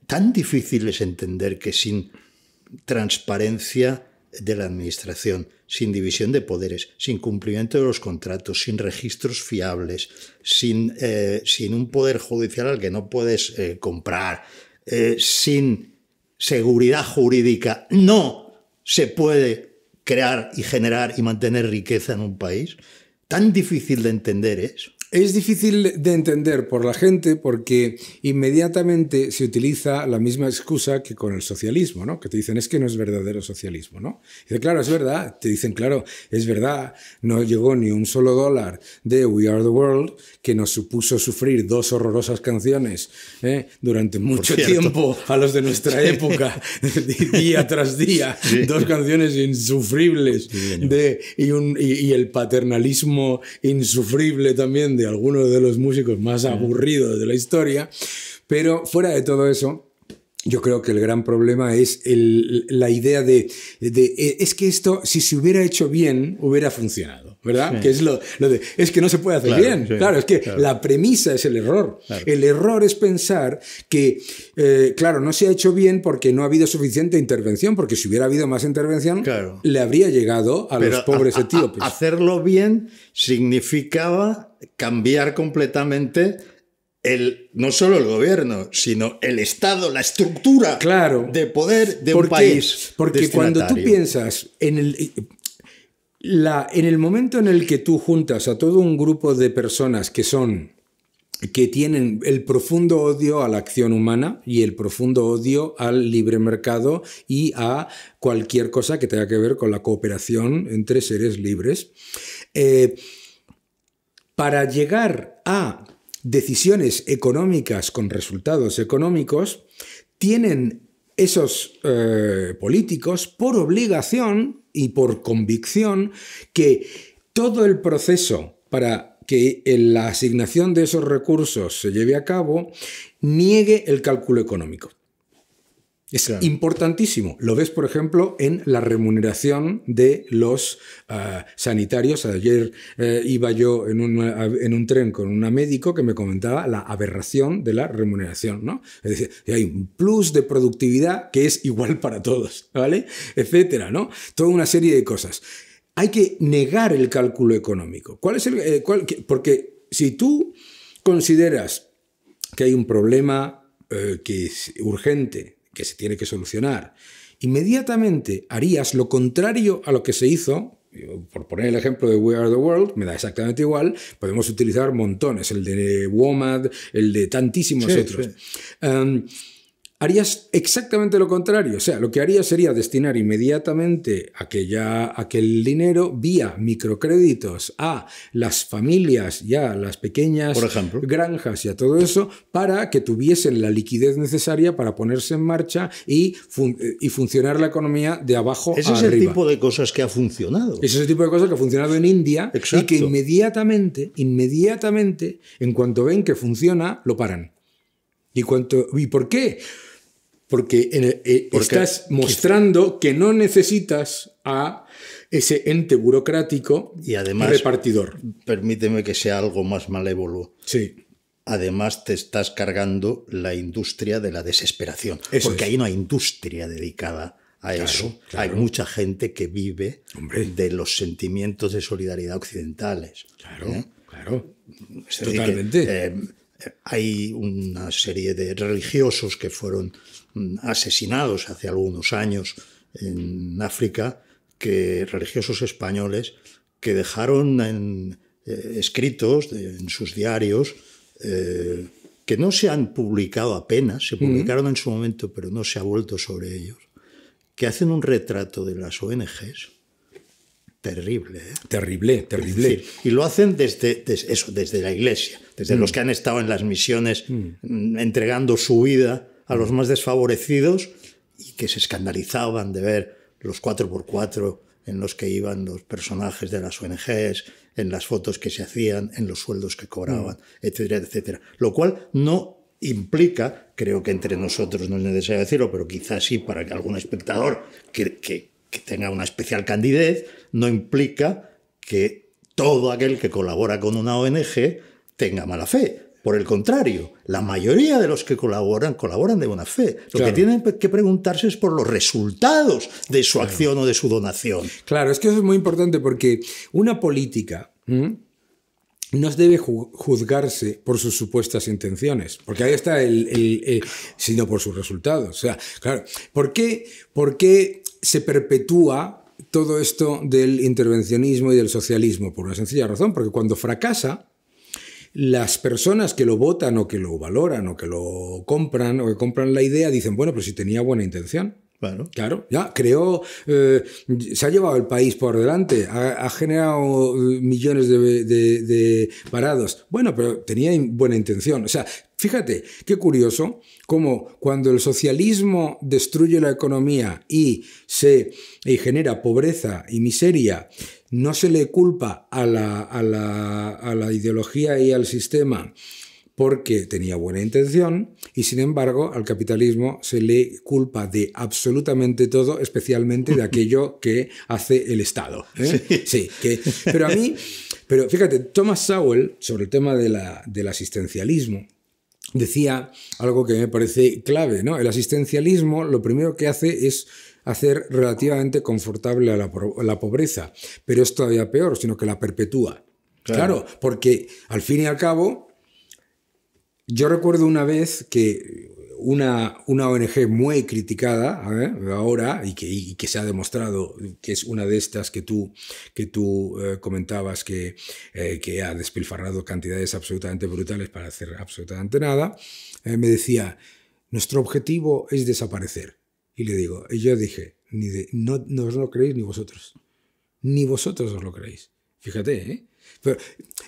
tan difícil es entender que sin transparencia de la Administración, sin división de poderes, sin cumplimiento de los contratos, sin registros fiables, sin, eh, un poder judicial al que no puedes eh, comprar, eh, sin seguridad jurídica, no se puede crear y generar y mantener riqueza en un país. Tan difícil de entender es es difícil de entender por la gente porque inmediatamente se utiliza la misma excusa que con el socialismo, ¿no? Que te dicen es que no es verdadero socialismo, ¿no? dice, claro, es verdad. Te dicen, claro, es verdad, no llegó ni un solo dólar de We Are the World que nos supuso sufrir dos horrorosas canciones ¿eh? durante mucho tiempo a los de nuestra época, [laughs] día tras día, dos canciones insufribles de, y, el paternalismo insufrible también de algunos de los músicos más aburridos de la historia. Pero fuera de todo eso, yo creo que el gran problema es la idea de, e, es que esto, si se hubiera hecho bien, hubiera funcionado, ¿verdad? Que es lo, es que no se puede hacer bien. claro, es que la premisa es el error. El error es pensar que, eh, claro, no se ha hecho bien porque no ha habido suficiente intervención, porque si hubiera habido más intervención, le habría llegado a los pobres etíopes. hacerlo bien significaba cambiar completamente no solo el gobierno, sino el Estado, la estructura claro, de poder de un país. Porque cuando tú piensas en el, la, en el momento en el que tú juntas a todo un grupo de personas que son que tienen el profundo odio a la acción humana y el profundo odio al libre mercado y a cualquier cosa que tenga que ver con la cooperación entre seres libres. Eh, para llegar a decisiones económicas con resultados económicos, tienen esos eh, políticos por obligación y por convicción que todo el proceso para que la asignación de esos recursos se lleve a cabo niegue el cálculo económico. Es importantísimo. Lo ves, por ejemplo, en la remuneración de los ah, sanitarios. Ayer eh, iba yo eh, en, un tren con una médico que me comentaba la aberración de la remuneración, ¿no? Es decir, hay un plus de productividad que es igual para todos, ¿vale? Etcétera, ¿no? Toda una serie de cosas. Hay que negar el cálculo económico. ¿Cuál es el, eh, porque si tú consideras que hay un problema que es urgente que se tiene que solucionar, inmediatamente harías lo contrario a lo que se hizo, por poner el ejemplo de We Are the World, me da exactamente igual, podemos utilizar montones, el de WOMAD, el de tantísimos otros. Em, harías exactamente lo contrario. O sea, lo que harías sería destinar inmediatamente aquella, aquel dinero vía microcréditos a las familias y a las pequeñas granjas y a todo eso para que tuviesen la liquidez necesaria para ponerse en marcha y, funcionar la economía de abajo a arriba. Ese es el tipo de cosas que ha funcionado. Ese Es el tipo de cosas que ha funcionado en India y que inmediatamente, inmediatamente, en cuanto ven que funciona, lo paran. ¿Y, cuánto, ¿Y por qué? Eh, porque estás mostrando que no necesitas a ese ente burocrático y además repartidor. Permíteme que sea algo más malévolo. Sí. Además te estás cargando la industria de la desesperación, eso porque no hay industria dedicada a eso. Hay mucha gente que vive de los sentimientos de solidaridad occidentales. Claro, ¿eh? claro. Totalmente. Eh, hay una serie de religiosos que fueron asesinados hace algunos años en África, que religiosos españoles que dejaron eh, escritos en sus diarios eh, que no se han publicado apenas, se publicaron en su momento, pero no se ha vuelto sobre ellos, que hacen un retrato de las ONGs terrible. ¿eh? Terrible, terrible. y lo hacen desde, eso, desde la iglesia, desde los mm. que han estado en las misiones mm. Mm, entregando su vida a los más desfavorecidos y que se escandalizaban de ver los 4x4 en los que iban los personajes de las ONGs, en las fotos que se hacían, en los sueldos que cobraban, etcétera, etcétera. Lo cual no implica, creo que entre nosotros no es necesario decirlo, pero quizás sí para que algún espectador que tenga una especial candidez, no implica que todo aquel que colabora con una ONG tenga mala fe por el contrario, la mayoría de los que colaboran colaboran de buena fe. Lo que tienen que preguntarse es por los resultados de su acción o de su donación. Claro, es que eso es muy importante porque una política no debe juzgarse por sus supuestas intenciones, porque ahí está el, sino por sus resultados. O sea, claro, ¿por qué, ¿por qué se perpetúa todo esto del intervencionismo y del socialismo? Por una sencilla razón, porque cuando fracasa, las personas que lo votan o que lo valoran o que lo compran o que compran la idea dicen, bueno, pero si tenía buena intención. Claro. ya creó, eh, se ha llevado el país por delante, ha, generado eh, millones de, parados. Bueno, pero tenía buena intención. O sea, fíjate, qué curioso, cómo cuando el socialismo destruye la economía y se genera pobreza y miseria, no se le culpa a la, a la ideología y al sistema porque tenía buena intención y sin embargo al capitalismo se le culpa de absolutamente todo, especialmente de aquello [laughs] que hace el Estado. ¿eh? pero a mí, pero fíjate, Thomas Sowell, sobre el tema de la, del asistencialismo, decía algo que me parece clave, ¿no? El asistencialismo lo primero que hace es hacer relativamente confortable a la, pobreza, pero es todavía peor, sino que la perpetúa. claro. porque al fin y al cabo yo recuerdo una vez que una, una ONG muy criticada ahora y que, que, se ha demostrado que es una de estas que tú, que tú eh, comentabas que, eh, que, ha despilfarrado cantidades absolutamente brutales para hacer absolutamente nada, eh, me decía, nuestro objetivo es desaparecer. Y le digo, y yo dije, ni no, os lo creéis ni vosotros, ni vosotros os lo creéis. Fíjate, ¿eh? Pero,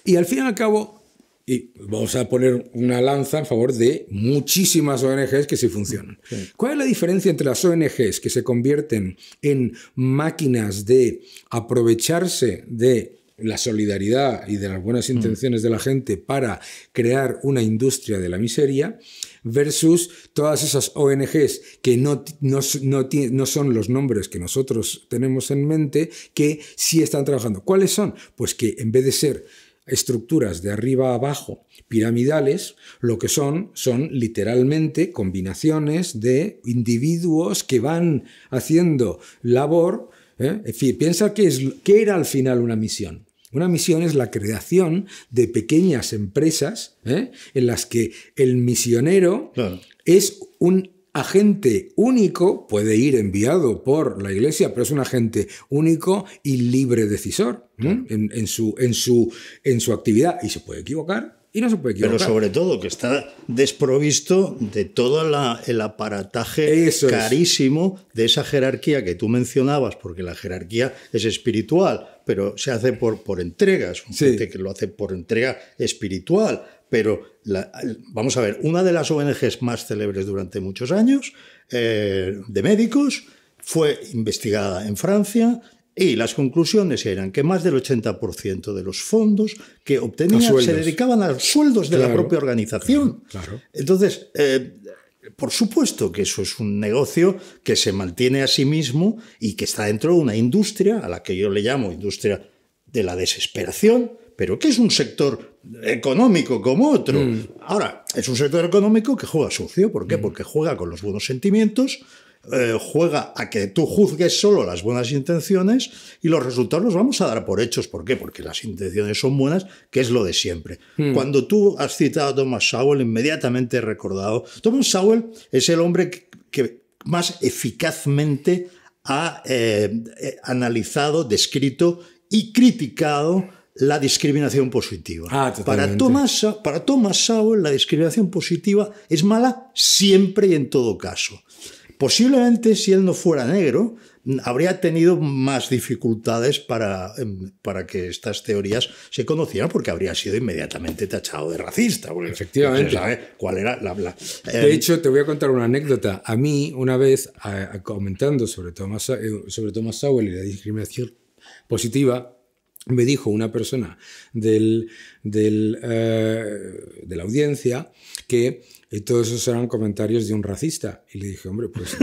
y al fin y al cabo, y vamos a poner una lanza en favor de muchísimas ONGs que sí funcionan. ¿Cuál es la diferencia entre las ONGs que se convierten en máquinas de aprovecharse de la solidaridad y de las buenas mm. intenciones de la gente para crear una industria de la miseria versus todas esas ONGs que no, no, son los nombres que nosotros tenemos en mente que sí están trabajando. ¿Cuáles son? Pues que en vez de ser estructuras de arriba a abajo piramidales, lo que son son literalmente combinaciones de individuos que van haciendo labor. ¿eh? piensa que, es, que era al final una misión. Una misión es la creación de pequeñas empresas ¿eh? en las que el misionero es un agente único, puede ir enviado por la Iglesia, pero es un agente único y libre decisor en, su, actividad y se puede equivocar, y no se puede equivocar. Pero sobre todo que está desprovisto de todo la, el aparataje carísimo de esa jerarquía que tú mencionabas, porque la jerarquía es espiritual, pero se hace por, por entregas, un gente que lo hace por entrega espiritual pero vamos a ver, una de las ONGs más célebres durante muchos años, eh, de médicos, fue investigada en Francia, y las conclusiones eran que más del 80% de los fondos que obtenían se dedicaban a los sueldos de la propia organización. Entonces, eh, por supuesto que eso es un negocio que se mantiene a sí mismo y que está dentro de una industria a la que yo le llamo industria de la desesperación, pero qué es un sector económico como otro. Mm. Ahora, es un sector económico que juega sucio. ¿Por qué? Mm. Porque juega con los buenos sentimientos, eh, juega a que tú juzgues solo las buenas intenciones y los resultados los vamos a dar por hechos. ¿Por qué? Porque las intenciones son buenas, que es lo de siempre. Mm. Cuando tú has citado a Thomas Sowell, inmediatamente he recordado. Thomas Sowell es el hombre que, más eficazmente ha eh, eh, analizado, descrito y criticado la discriminación positiva. Ah, para, Thomas, para Thomas Sowell, la discriminación positiva es mala siempre y en todo caso. Posiblemente si él no fuera negro, habría tenido más dificultades para, em, para que estas teorías se conocieran, porque habría sido inmediatamente tachado de racista. Efectivamente. ¿Cuál era la, De em, hecho, te voy a contar una anécdota. A mí, una vez, comentando sobre Thomas, eh, sobre Thomas Sowell y la discriminación positiva, me dijo una persona del, eh, de la audiencia que eh, todos esos eran comentarios de un racista. Y le dije, hombre, pues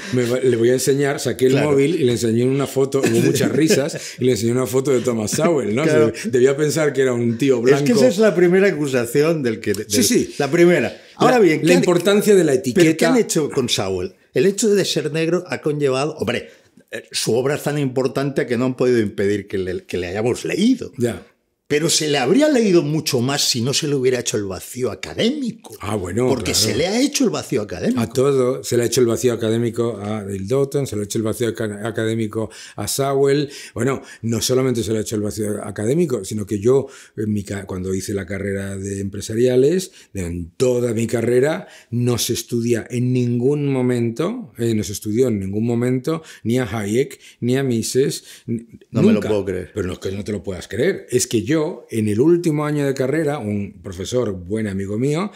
[laughs] le voy a enseñar, saqué el móvil y le enseñé una foto, hubo muchas risas, y le enseñé una foto de Thomas Sowell, debía pensar que era un tío blanco. Es que esa es la primera acusación del que... sí, sí. La primera. Ahora bien... La importancia de la etiqueta... qué han hecho con Sowell? El hecho de ser negro ha conllevado... Hombre, eh, su obra es tan importante que no han podido impedir que le, hayamos leído pero se le habría leído mucho más si no se le hubiera hecho el vacío académico. Ah, bueno. Porque se le ha hecho el vacío académico. A todo, se le ha hecho el vacío académico a Doughton, se le ha hecho el vacío académico a Sowell. Bueno, no solamente se le ha hecho el vacío académico, sino que yo, cuando hice la carrera de empresariales, en toda mi carrera, no se estudia en ningún momento, eh, no se estudió en ningún momento ni a Hayek, ni a Mises. No me lo puedo creer. Pero no es que no te lo puedas creer, es que yo en el último año de carrera, un profesor, buen amigo mío,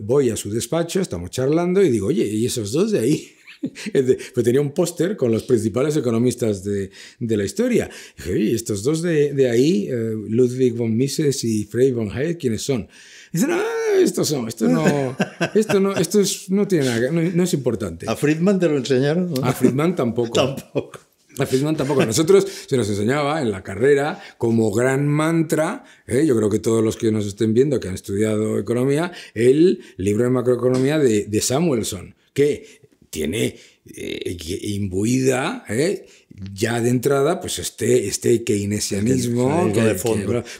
voy a su despacho, estamos charlando y digo, oye, ¿y esos dos de ahí? [laughs] Pues tenía un póster con los principales economistas de, de la historia. Y dije, oye, estos dos de, de ahí, eh, Ludwig von Mises y Frey von Hayek, ¿quiénes son? dicen, ah, estos son, esto no, [laughs] esto no, esto es, no tiene nada, no, no, es importante. A Friedman te lo enseñaron. A Friedman tampoco. [laughs] tampoco la tampoco. A nosotros se nos enseñaba en la carrera como gran mantra, ¿eh? yo creo que todos los que nos estén viendo que han estudiado economía, el libro de macroeconomía de, Samuelson, que tiene eh, imbuida ¿eh? ya de entrada, pues este, este keynesianismo.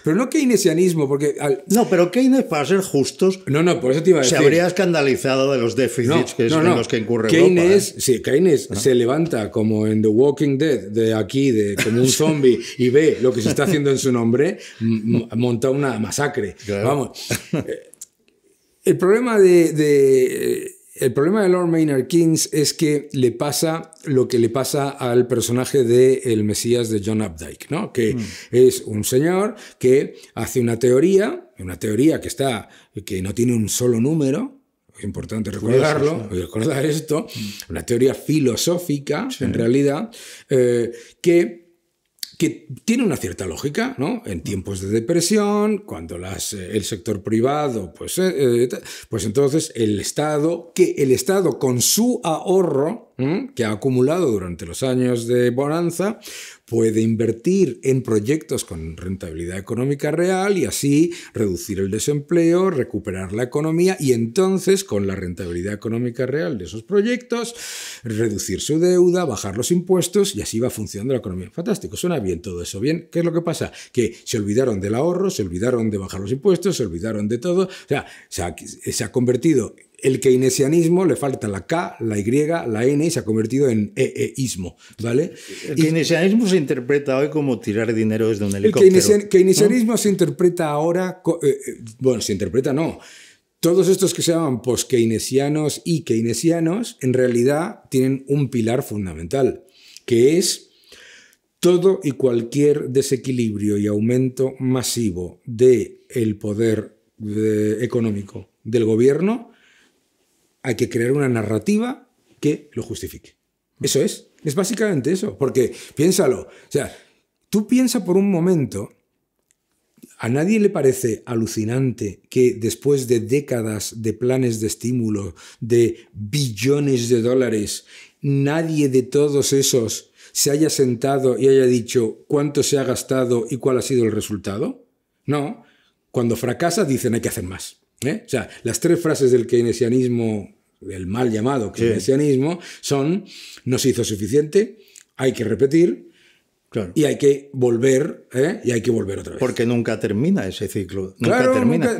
pero no keynesianismo, porque. No, pero Keynes, para ser justos. No, no, por eso te iba a decir. Se habría escandalizado de los déficits que es, los que incurre Keynes, Europa, ¿eh? Sí, Keynes ah. se levanta como en The Walking Dead, de aquí, de, como un [laughs] zombie, y ve lo que se está haciendo en su nombre, monta una masacre. Vamos. Eh, el problema de, de el problema de Lord Maynard Kings es que le pasa lo que le pasa al personaje de El Mesías de John Updike, ¿no? que mm. es un señor que hace una teoría, una teoría que, está, que no tiene un solo número, es importante recordarlo, recordar esto, mm. una teoría filosófica en realidad, eh, que que tiene una cierta lógica, ¿no? En tiempos de depresión, cuando eh, el sector privado, pues, eh, eh, pues entonces el Estado, que el Estado con su ahorro que ha acumulado durante los años de bonanza, puede invertir en proyectos con rentabilidad económica real y así reducir el desempleo, recuperar la economía y entonces con la rentabilidad económica real de esos proyectos reducir su deuda, bajar los impuestos y así va funcionando la economía. Fantástico, suena bien todo eso. Bien, ¿qué es lo que pasa? Que se olvidaron del ahorro, se olvidaron de bajar los impuestos, se olvidaron de todo. O sea, se ha, se ha convertido el keynesianismo le falta la K, la Y, la N y se ha convertido en EEismo, ¿vale? El keynesianismo se interpreta hoy como tirar dinero desde un helicóptero. El keynesianismo se interpreta ahora, eh, eh, bueno, se interpreta no. Todos estos que se llaman post-keynesianos y keynesianos en realidad tienen un pilar fundamental, que es todo y cualquier desequilibrio y aumento masivo del el poder económico del gobierno hay que crear una narrativa que lo justifique. Eso es, es básicamente eso, porque piénsalo, o sea, tú piensa por un momento, a nadie le parece alucinante que después de décadas de planes de estímulo, de billones de dólares, nadie de todos esos se haya sentado y haya dicho cuánto se ha gastado y cuál ha sido el resultado. No, cuando fracasa dicen hay que hacer más. ¿eh? O sea, las tres frases del keynesianismo el mal llamado keynesianismo, son no se hizo suficiente, hay que repetir claro. y hay que volver, ¿eh? y hay que volver otra vez. Porque nunca termina ese ciclo. Nunca termina.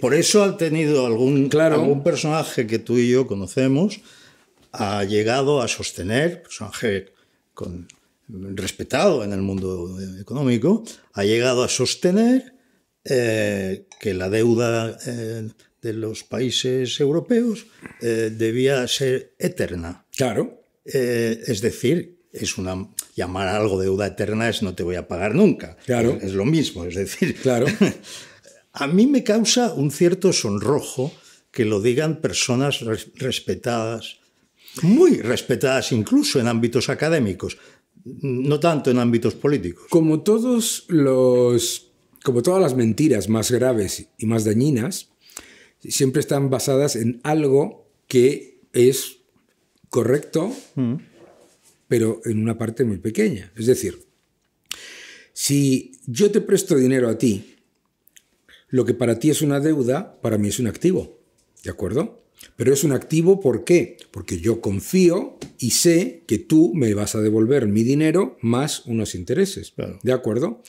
Por, eso ha tenido algún, claro. algún personaje que tú y yo conocemos, ha llegado a sostener, personaje con, respetado en el mundo económico, ha llegado a sostener eh, que la deuda eh, de los países europeos eh, debía ser eterna. Claro. Eh, es decir, es una llamar algo deuda eterna es no te voy a pagar nunca. Claro. Es, lo mismo, es decir, claro. [laughs] a mí me causa un cierto sonrojo que lo digan personas respetadas, muy respetadas incluso en ámbitos académicos, no tanto en ámbitos políticos. Como todos los como todas las mentiras más graves y más dañinas, siempre están basadas en algo que es correcto, mm. pero en una parte muy pequeña. Es decir, si yo te presto dinero a ti, lo que para ti es una deuda, para mí es un activo. ¿De acuerdo? Pero es un activo ¿por qué? Porque yo confío y sé que tú me vas a devolver mi dinero más unos intereses. ¿De acuerdo?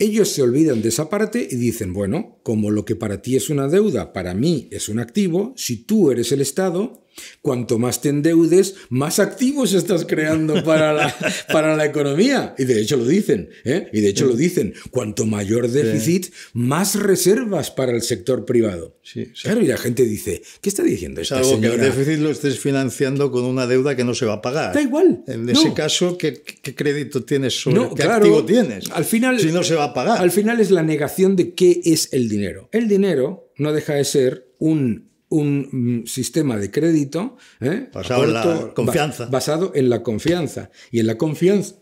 Ellos se olvidan de esa parte y dicen, bueno, como lo que para ti es una deuda, para mí es un activo, si tú eres el Estado, Cuanto más te endeudes, más activos estás creando para la, [laughs] para la economía. Y de hecho lo dicen, ¿eh? Y de hecho lo dicen. Cuanto mayor déficit, más reservas para el sector privado. Sí, claro, y la gente dice, ¿qué está diciendo esta que el déficit lo estés financiando con una deuda que no se va a pagar. Da igual. En ese caso, ¿qué, crédito tienes sobre qué activo tienes? Al final, si no se va a pagar. Al final es la negación de qué es el dinero. El dinero no deja de ser un un mm, sistema de crédito ¿eh? basado, en la confianza. basado en la confianza. ¿Y en la confianza?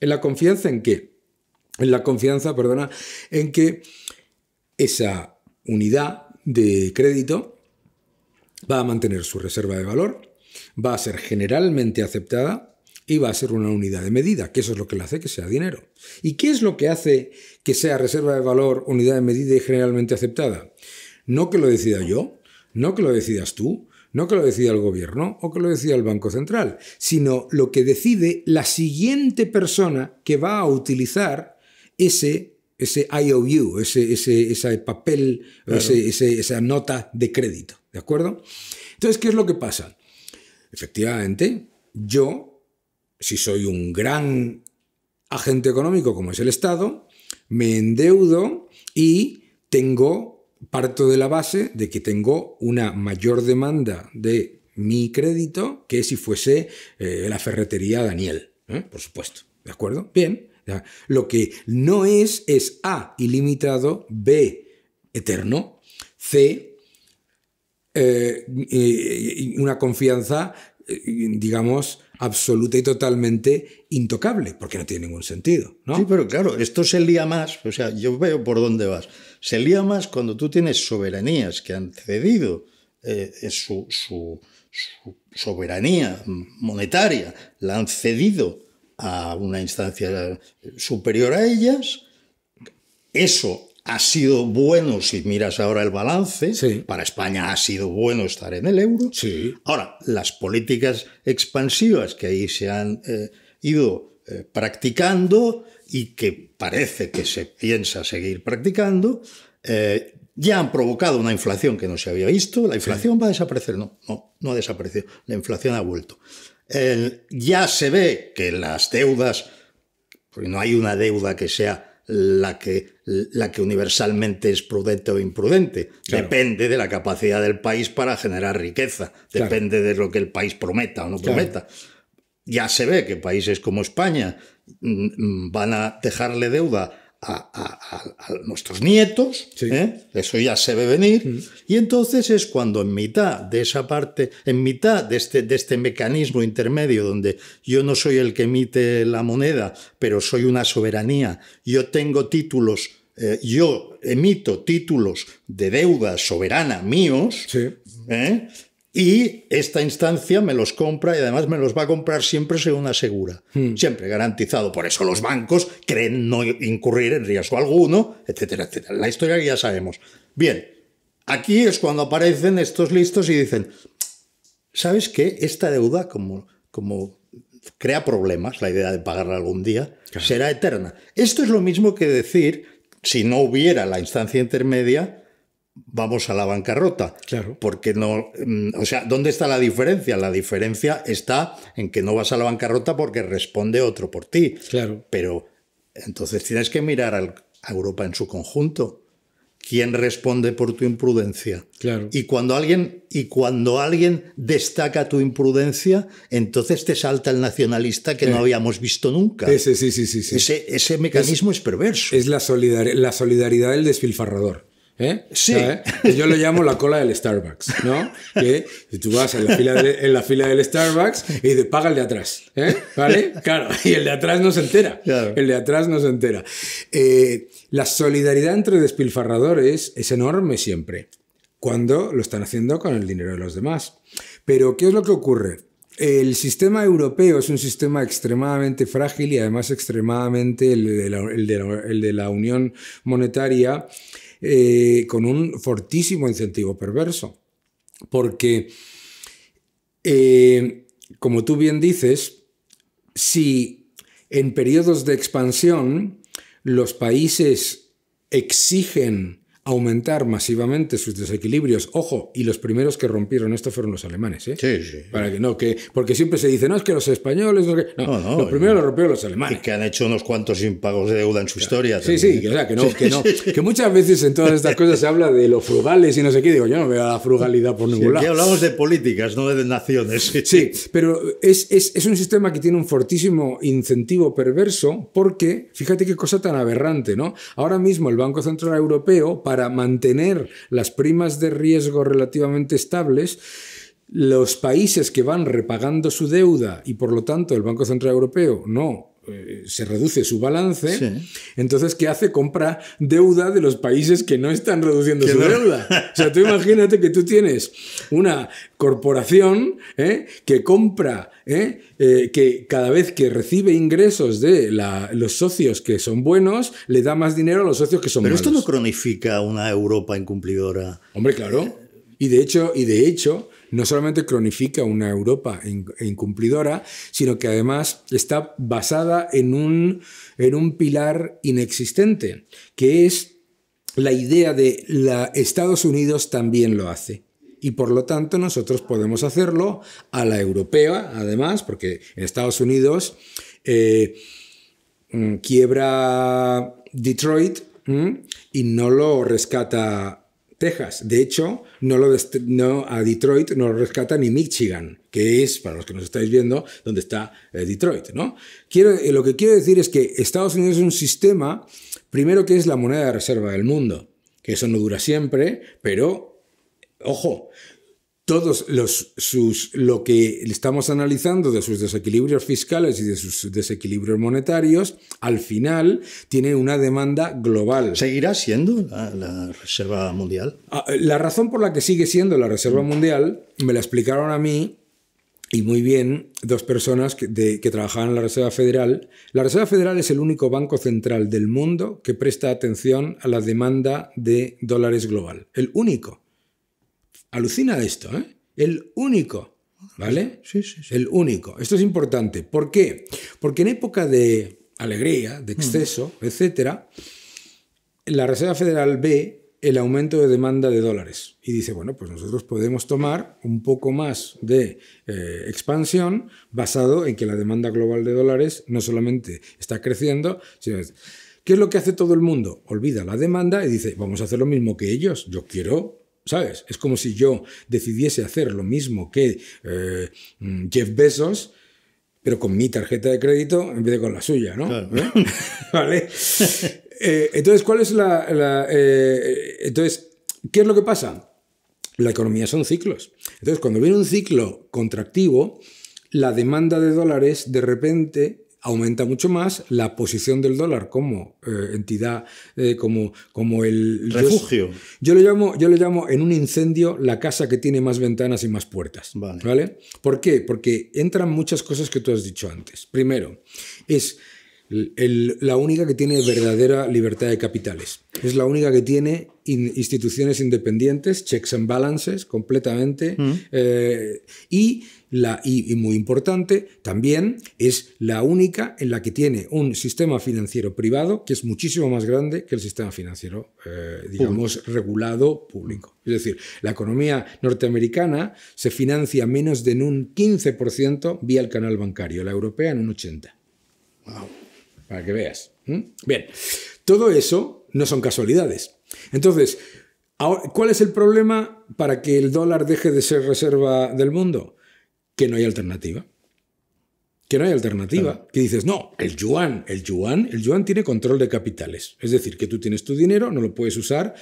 ¿En la confianza en qué? En la confianza, perdona, en que esa unidad de crédito va a mantener su reserva de valor, va a ser generalmente aceptada y va a ser una unidad de medida, que eso es lo que le hace que sea dinero. ¿Y qué es lo que hace que sea reserva de valor, unidad de medida y generalmente aceptada? No que lo decida yo, no que lo decidas tú, no que lo decida el gobierno o que lo decida el Banco Central, sino lo que decide la siguiente persona que va a utilizar ese, ese IOU, ese, ese, papel, ese, esa nota de crédito. ¿De acuerdo? Entonces, ¿qué es lo que pasa? Efectivamente, yo, si soy un gran agente económico como es el Estado, me endeudo y tengo parto de la base de que tengo una mayor demanda de mi crédito que si fuese eh, la ferretería Daniel, ¿eh? por supuesto. ¿De acuerdo? Bien. Lo que no es es A, ilimitado, B, eterno, C, eh, una confianza, digamos, absoluta y totalmente intocable, porque no tiene ningún sentido. ¿no? Sí, pero claro, esto es el día más, o sea, yo veo por dónde vas. Se lía más cuando tú tienes soberanías que han cedido eh, eh, su, soberanía monetaria, la han cedido a una instancia superior a ellas. Eso ha sido bueno, si miras ahora el balance, para España ha sido bueno estar en el euro. Sí. Ahora, las políticas expansivas que ahí se han eh, ido practicando y que parece que se piensa seguir practicando, eh, ya han provocado una inflación que no se había visto. La inflación va a desaparecer. No, no, no ha desaparecido. La inflación ha vuelto. ya se ve que las deudas, porque no hay una deuda que sea la que, la que universalmente es prudente o imprudente. Depende de la capacidad del país para generar riqueza. Depende de lo que el país prometa o no prometa. Ya se ve que países como España, Mm, mm, van a dejarle deuda a, nuestros nietos, ¿eh? eso ya se ve venir, mm. y entonces es cuando en mitad de esa parte, en mitad de este, este mecanismo intermedio donde yo no soy el que emite la moneda, pero soy una soberanía, yo tengo títulos, eh, yo emito títulos de deuda soberana míos, ¿eh? Y esta instancia me los compra y además me los va a comprar siempre según asegura. Hmm. Siempre garantizado. Por eso los bancos creen no incurrir en riesgo alguno, etcétera, etcétera. La historia que ya sabemos. Bien, aquí es cuando aparecen estos listos y dicen, ¿sabes qué? Esta deuda, como, como crea problemas, la idea de pagarla algún día, será eterna. Esto es lo mismo que decir, si no hubiera la instancia intermedia, vamos a la bancarrota. Claro. Porque no. Mm, o sea, ¿dónde está la diferencia? La diferencia está en que no vas a la bancarrota porque responde otro por ti. Claro. Pero entonces tienes que mirar a Europa en su conjunto. ¿Quién responde por tu imprudencia? Claro. Y cuando alguien, y cuando alguien destaca tu imprudencia, entonces te salta el nacionalista que no eh. habíamos visto nunca. Ese, sí, sí, sí, sí. Ese, mecanismo es, perverso. Es la, la solidaridad del desfilfarrador. ¿Eh? Sí. Yo lo llamo la cola del Starbucks, ¿no? Que tú vas en la fila, del Starbucks y te paga el de atrás, ¿eh? ¿Vale? Claro, y el de atrás no se entera. El de atrás no se entera. Eh, la solidaridad entre despilfarradores es enorme siempre, cuando lo están haciendo con el dinero de los demás. Pero, ¿qué es lo que ocurre? El sistema europeo es un sistema extremadamente frágil y además extremadamente el de la Unión Monetaria eh, con un fortísimo incentivo perverso. Porque, eh, como tú bien dices, si en periodos de expansión los países exigen aumentar masivamente sus desequilibrios. Ojo, y los primeros que rompieron esto fueron los alemanes, ¿eh? Sí, sí. Para que no, que, porque siempre se dice, no, es que los españoles... No, no, no los primeros los rompieron los alemanes. Y que han hecho unos cuantos impagos de deuda en su historia. Sí, sí, que, ¿eh? o sea, que no, que no. Que muchas veces en todas estas cosas se habla de los frugales y no sé qué. Digo, yo no veo la frugalidad por ningún sí, lado. Aquí hablamos de políticas, no de naciones. [laughs] Sí, pero es, es un sistema que tiene un fortísimo incentivo perverso porque, fíjate qué cosa tan aberrante, ¿no? Ahora mismo el Banco Central Europeo, para mantener las primas de riesgo relativamente estables, los países que van repagando su deuda y por lo tanto el Banco Central Europeo no eh, se reduce su balance, entonces ¿qué hace? Compra deuda de los países que no están reduciendo su deuda. O sea, tú [laughs] imagínate que tú tienes una corporación ¿eh? que compra, ¿eh? que cada vez que recibe ingresos de los socios que son buenos, le da más dinero a los socios que son buenos. Pero esto no cronifica una Europa incumplidora. Hombre, claro. Y de hecho, y de hecho no solamente cronifica una Europa incumplidora, sino que además está basada en un, en un pilar inexistente, que es la idea de la Estados Unidos también lo hace y por lo tanto nosotros podemos hacerlo a la europea, además, porque en Estados Unidos eh, mm, quiebra Detroit mm, y no lo rescata Texas. De hecho, no, lo no a Detroit no lo rescata ni Michigan, que es, para los que nos estáis viendo, donde está eh, Detroit. ¿no? Quiero, eh, lo que quiero decir es que Estados Unidos es un sistema, primero que es la moneda de reserva del mundo, que eso no dura siempre, pero ojo, todos los, sus, lo que estamos analizando de sus desequilibrios fiscales y de sus desequilibrios monetarios, al final tiene una demanda global. ¿Seguirá siendo la, Reserva Mundial? Ah, la razón por la que sigue siendo la Reserva Mundial me la explicaron a mí y muy bien dos personas que, trabajaban en la Reserva Federal. La Reserva Federal es el único banco central del mundo que presta atención a la demanda de dólares global. El único. Alucina esto, ¿eh? El único, ¿vale? Sí, sí, sí. El único. Esto es importante. ¿Por qué? Porque en época de alegría, de mm. exceso, etc., la Reserva Federal ve el aumento de demanda de dólares y dice, bueno, pues nosotros podemos tomar un poco más de eh, expansión basado en que la demanda global de dólares no solamente está creciendo, sino... ¿Qué es lo que hace todo el mundo? Olvida la demanda y dice, vamos a hacer lo mismo que ellos, yo quiero ¿Sabes? Es como si yo decidiese hacer lo mismo que eh, Jeff Bezos, pero con mi tarjeta de crédito en vez de con la suya, ¿no? ¿Eh? [laughs] ¿Vale? [laughs] Eh, entonces, ¿cuál es la... la entonces, ¿qué es lo que pasa? La economía son ciclos. Entonces, cuando viene un ciclo contractivo, la demanda de dólares de repente aumenta mucho más la posición del dólar como eh, entidad, eh, como, como el refugio. Yo, le llamo, yo llamo en un incendio la casa que tiene más ventanas y más puertas. Vale. ¿Por qué? Porque entran muchas cosas que tú has dicho antes. Primero, es la única que tiene verdadera libertad de capitales. Es la única que tiene instituciones independientes, checks and balances completamente. Mm. Eh, y la, y, muy importante también, es la única en la que tiene un sistema financiero privado que es muchísimo más grande que el sistema financiero, eh, digamos, regulado público. Es decir, la economía norteamericana se financia menos de un 15% vía el canal bancario, la europea en un 80%. Para que veas. Bien, todo eso no son casualidades. Entonces, ¿cuál es el problema para que el dólar deje de ser reserva del mundo? que no hay alternativa. Que no hay alternativa. Que dices, no, el yuan, el yuan, el yuan tiene control de capitales. Es decir, que tú tienes tu dinero, no lo puedes usar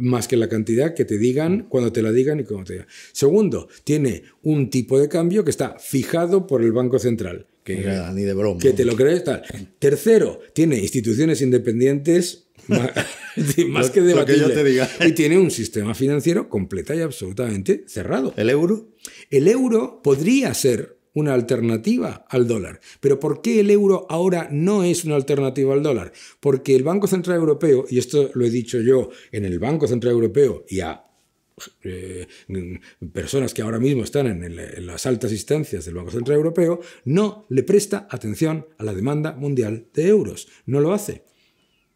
más que la cantidad que te digan, mm. cuando te la digan y cuando te digan. Segundo, tiene un tipo de cambio que está fijado por el Banco Central. Que, ni de broma. Que te lo crees tal. Tercero, tiene instituciones independientes [laughs] [laughs] más, que lo que yo te diga Y tiene un sistema financiero completa y absolutamente cerrado. ¿El euro? El euro podría ser una alternativa al dólar. Pero ¿por qué el euro ahora no es una alternativa al dólar? Porque el Banco Central Europeo, y esto lo he dicho yo en el Banco Central Europeo y a pues, eh, personas que ahora mismo están en, las altas instancias del Banco Central Europeo, no le presta atención a la demanda mundial de euros. No lo hace.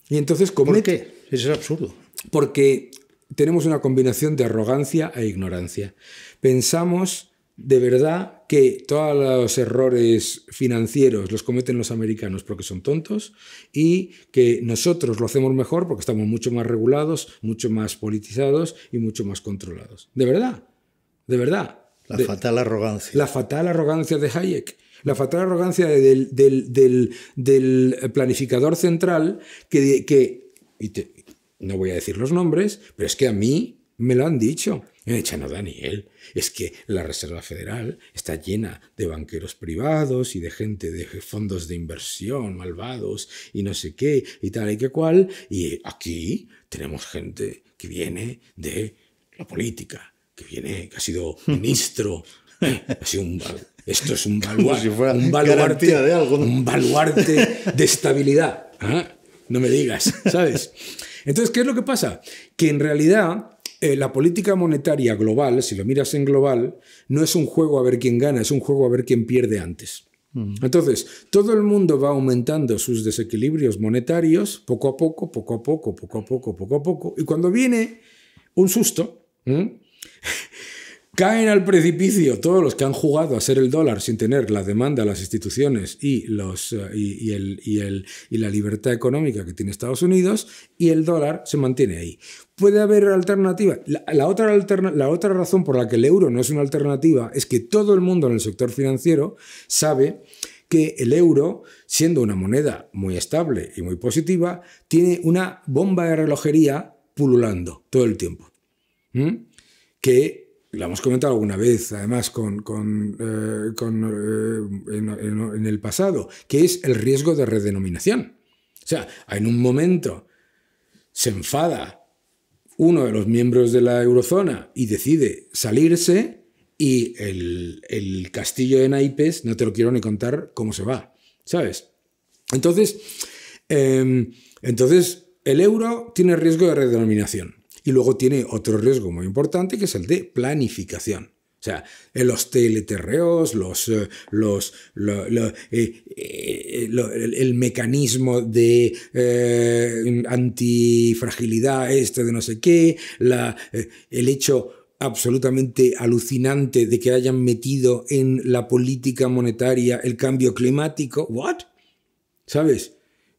Y entonces cómo ¿Por qué? Eso es absurdo. Porque tenemos una combinación de arrogancia e ignorancia. Pensamos de verdad que todos los errores financieros los cometen los americanos porque son tontos y que nosotros lo hacemos mejor porque estamos mucho más regulados, mucho más politizados y mucho más controlados. De verdad, de verdad. La fatal arrogancia. La fatal arrogancia de Hayek. La fatal arrogancia del, planificador central que, no voy a decir los nombres, pero es que a mí me lo han dicho no, Daniel. Es que la Reserva Federal está llena de banqueros privados y de gente de fondos de inversión malvados y no sé qué y tal y que cual. Y aquí tenemos gente que viene de la política, que viene, que ha sido [laughs] ministro, eh, ha un esto es un baluarte, un baluarte de algo. Un baluarte de estabilidad. ¿ah? No me digas, ¿sabes? [laughs] Entonces, ¿qué es lo que pasa? Que en realidad eh, la política monetaria global, si lo miras en global, no es un juego a ver quién gana, es un juego a ver quién pierde antes. Entonces, todo el mundo va aumentando sus desequilibrios monetarios poco a poco, poco a poco, poco a poco, poco a poco. Y cuando viene un susto, [laughs] caen al precipicio todos los que han jugado a ser el dólar sin tener la demanda, las instituciones y, los, eh, y, el, y, y la libertad económica que tiene Estados Unidos, y el dólar se mantiene ahí puede haber alternativa. La, otra la, otra razón por la que el euro no es una alternativa es que todo el mundo en el sector financiero sabe que el euro, siendo una moneda muy estable y muy positiva, tiene una bomba de relojería pululando todo el tiempo. Que la hemos comentado alguna vez, además, con, con, eh, eh, en el pasado, que es el riesgo de redenominación. O sea, en un momento se enfada uno de los miembros de la eurozona y decide salirse y el, castillo de naipes, no te lo quiero ni contar cómo se va, ¿sabes? Entonces, em, entonces el euro tiene riesgo de redenominación y luego tiene otro riesgo muy importante que es el de planificación. O sea, los teleterreos, los, eh, los, eh, eh, el, mecanismo de antifragilidad, este de no sé qué, la, el hecho absolutamente alucinante de que hayan metido en la política monetaria el cambio climático. ¿What? ¿Sabes?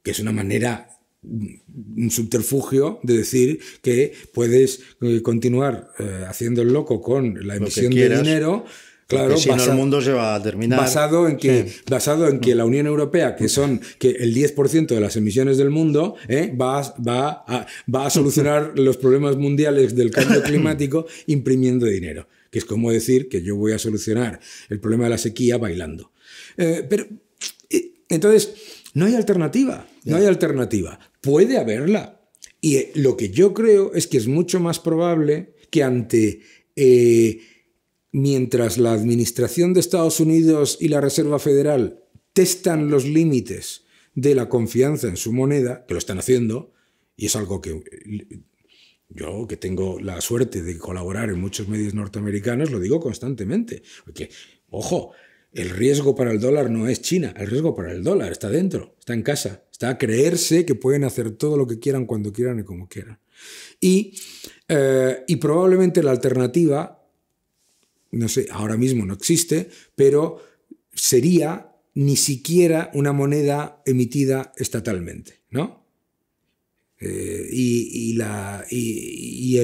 Que es una manera un subterfugio de decir que puedes eh, continuar eh, haciendo el loco con la emisión de dinero. Claro, si no el mundo se va a terminar. Basado en que, basado en que la Unión Europea, que son que el 10% de las emisiones del mundo, eh, va, a, va, va a solucionar [laughs] los problemas mundiales del cambio climático imprimiendo dinero. Que es como decir que yo voy a solucionar el problema de la sequía bailando. pero, entonces, no hay alternativa, no hay alternativa. Puede haberla. Y eh, lo que yo creo es que es mucho más probable que ante... Eh, mientras la Administración de Estados Unidos y la Reserva Federal testan los límites de la confianza en su moneda, que lo están haciendo, y es algo que eh, yo, que tengo la suerte de colaborar en muchos medios norteamericanos, lo digo constantemente. Porque, ojo, el riesgo para el dólar no es China, el riesgo para el dólar está dentro, está en casa, está a creerse que pueden hacer todo lo que quieran, cuando quieran y como quieran. Y, eh, probablemente la alternativa, no sé, ahora mismo no existe, pero sería ni siquiera una moneda emitida estatalmente, ¿no? Eh, y, la, y,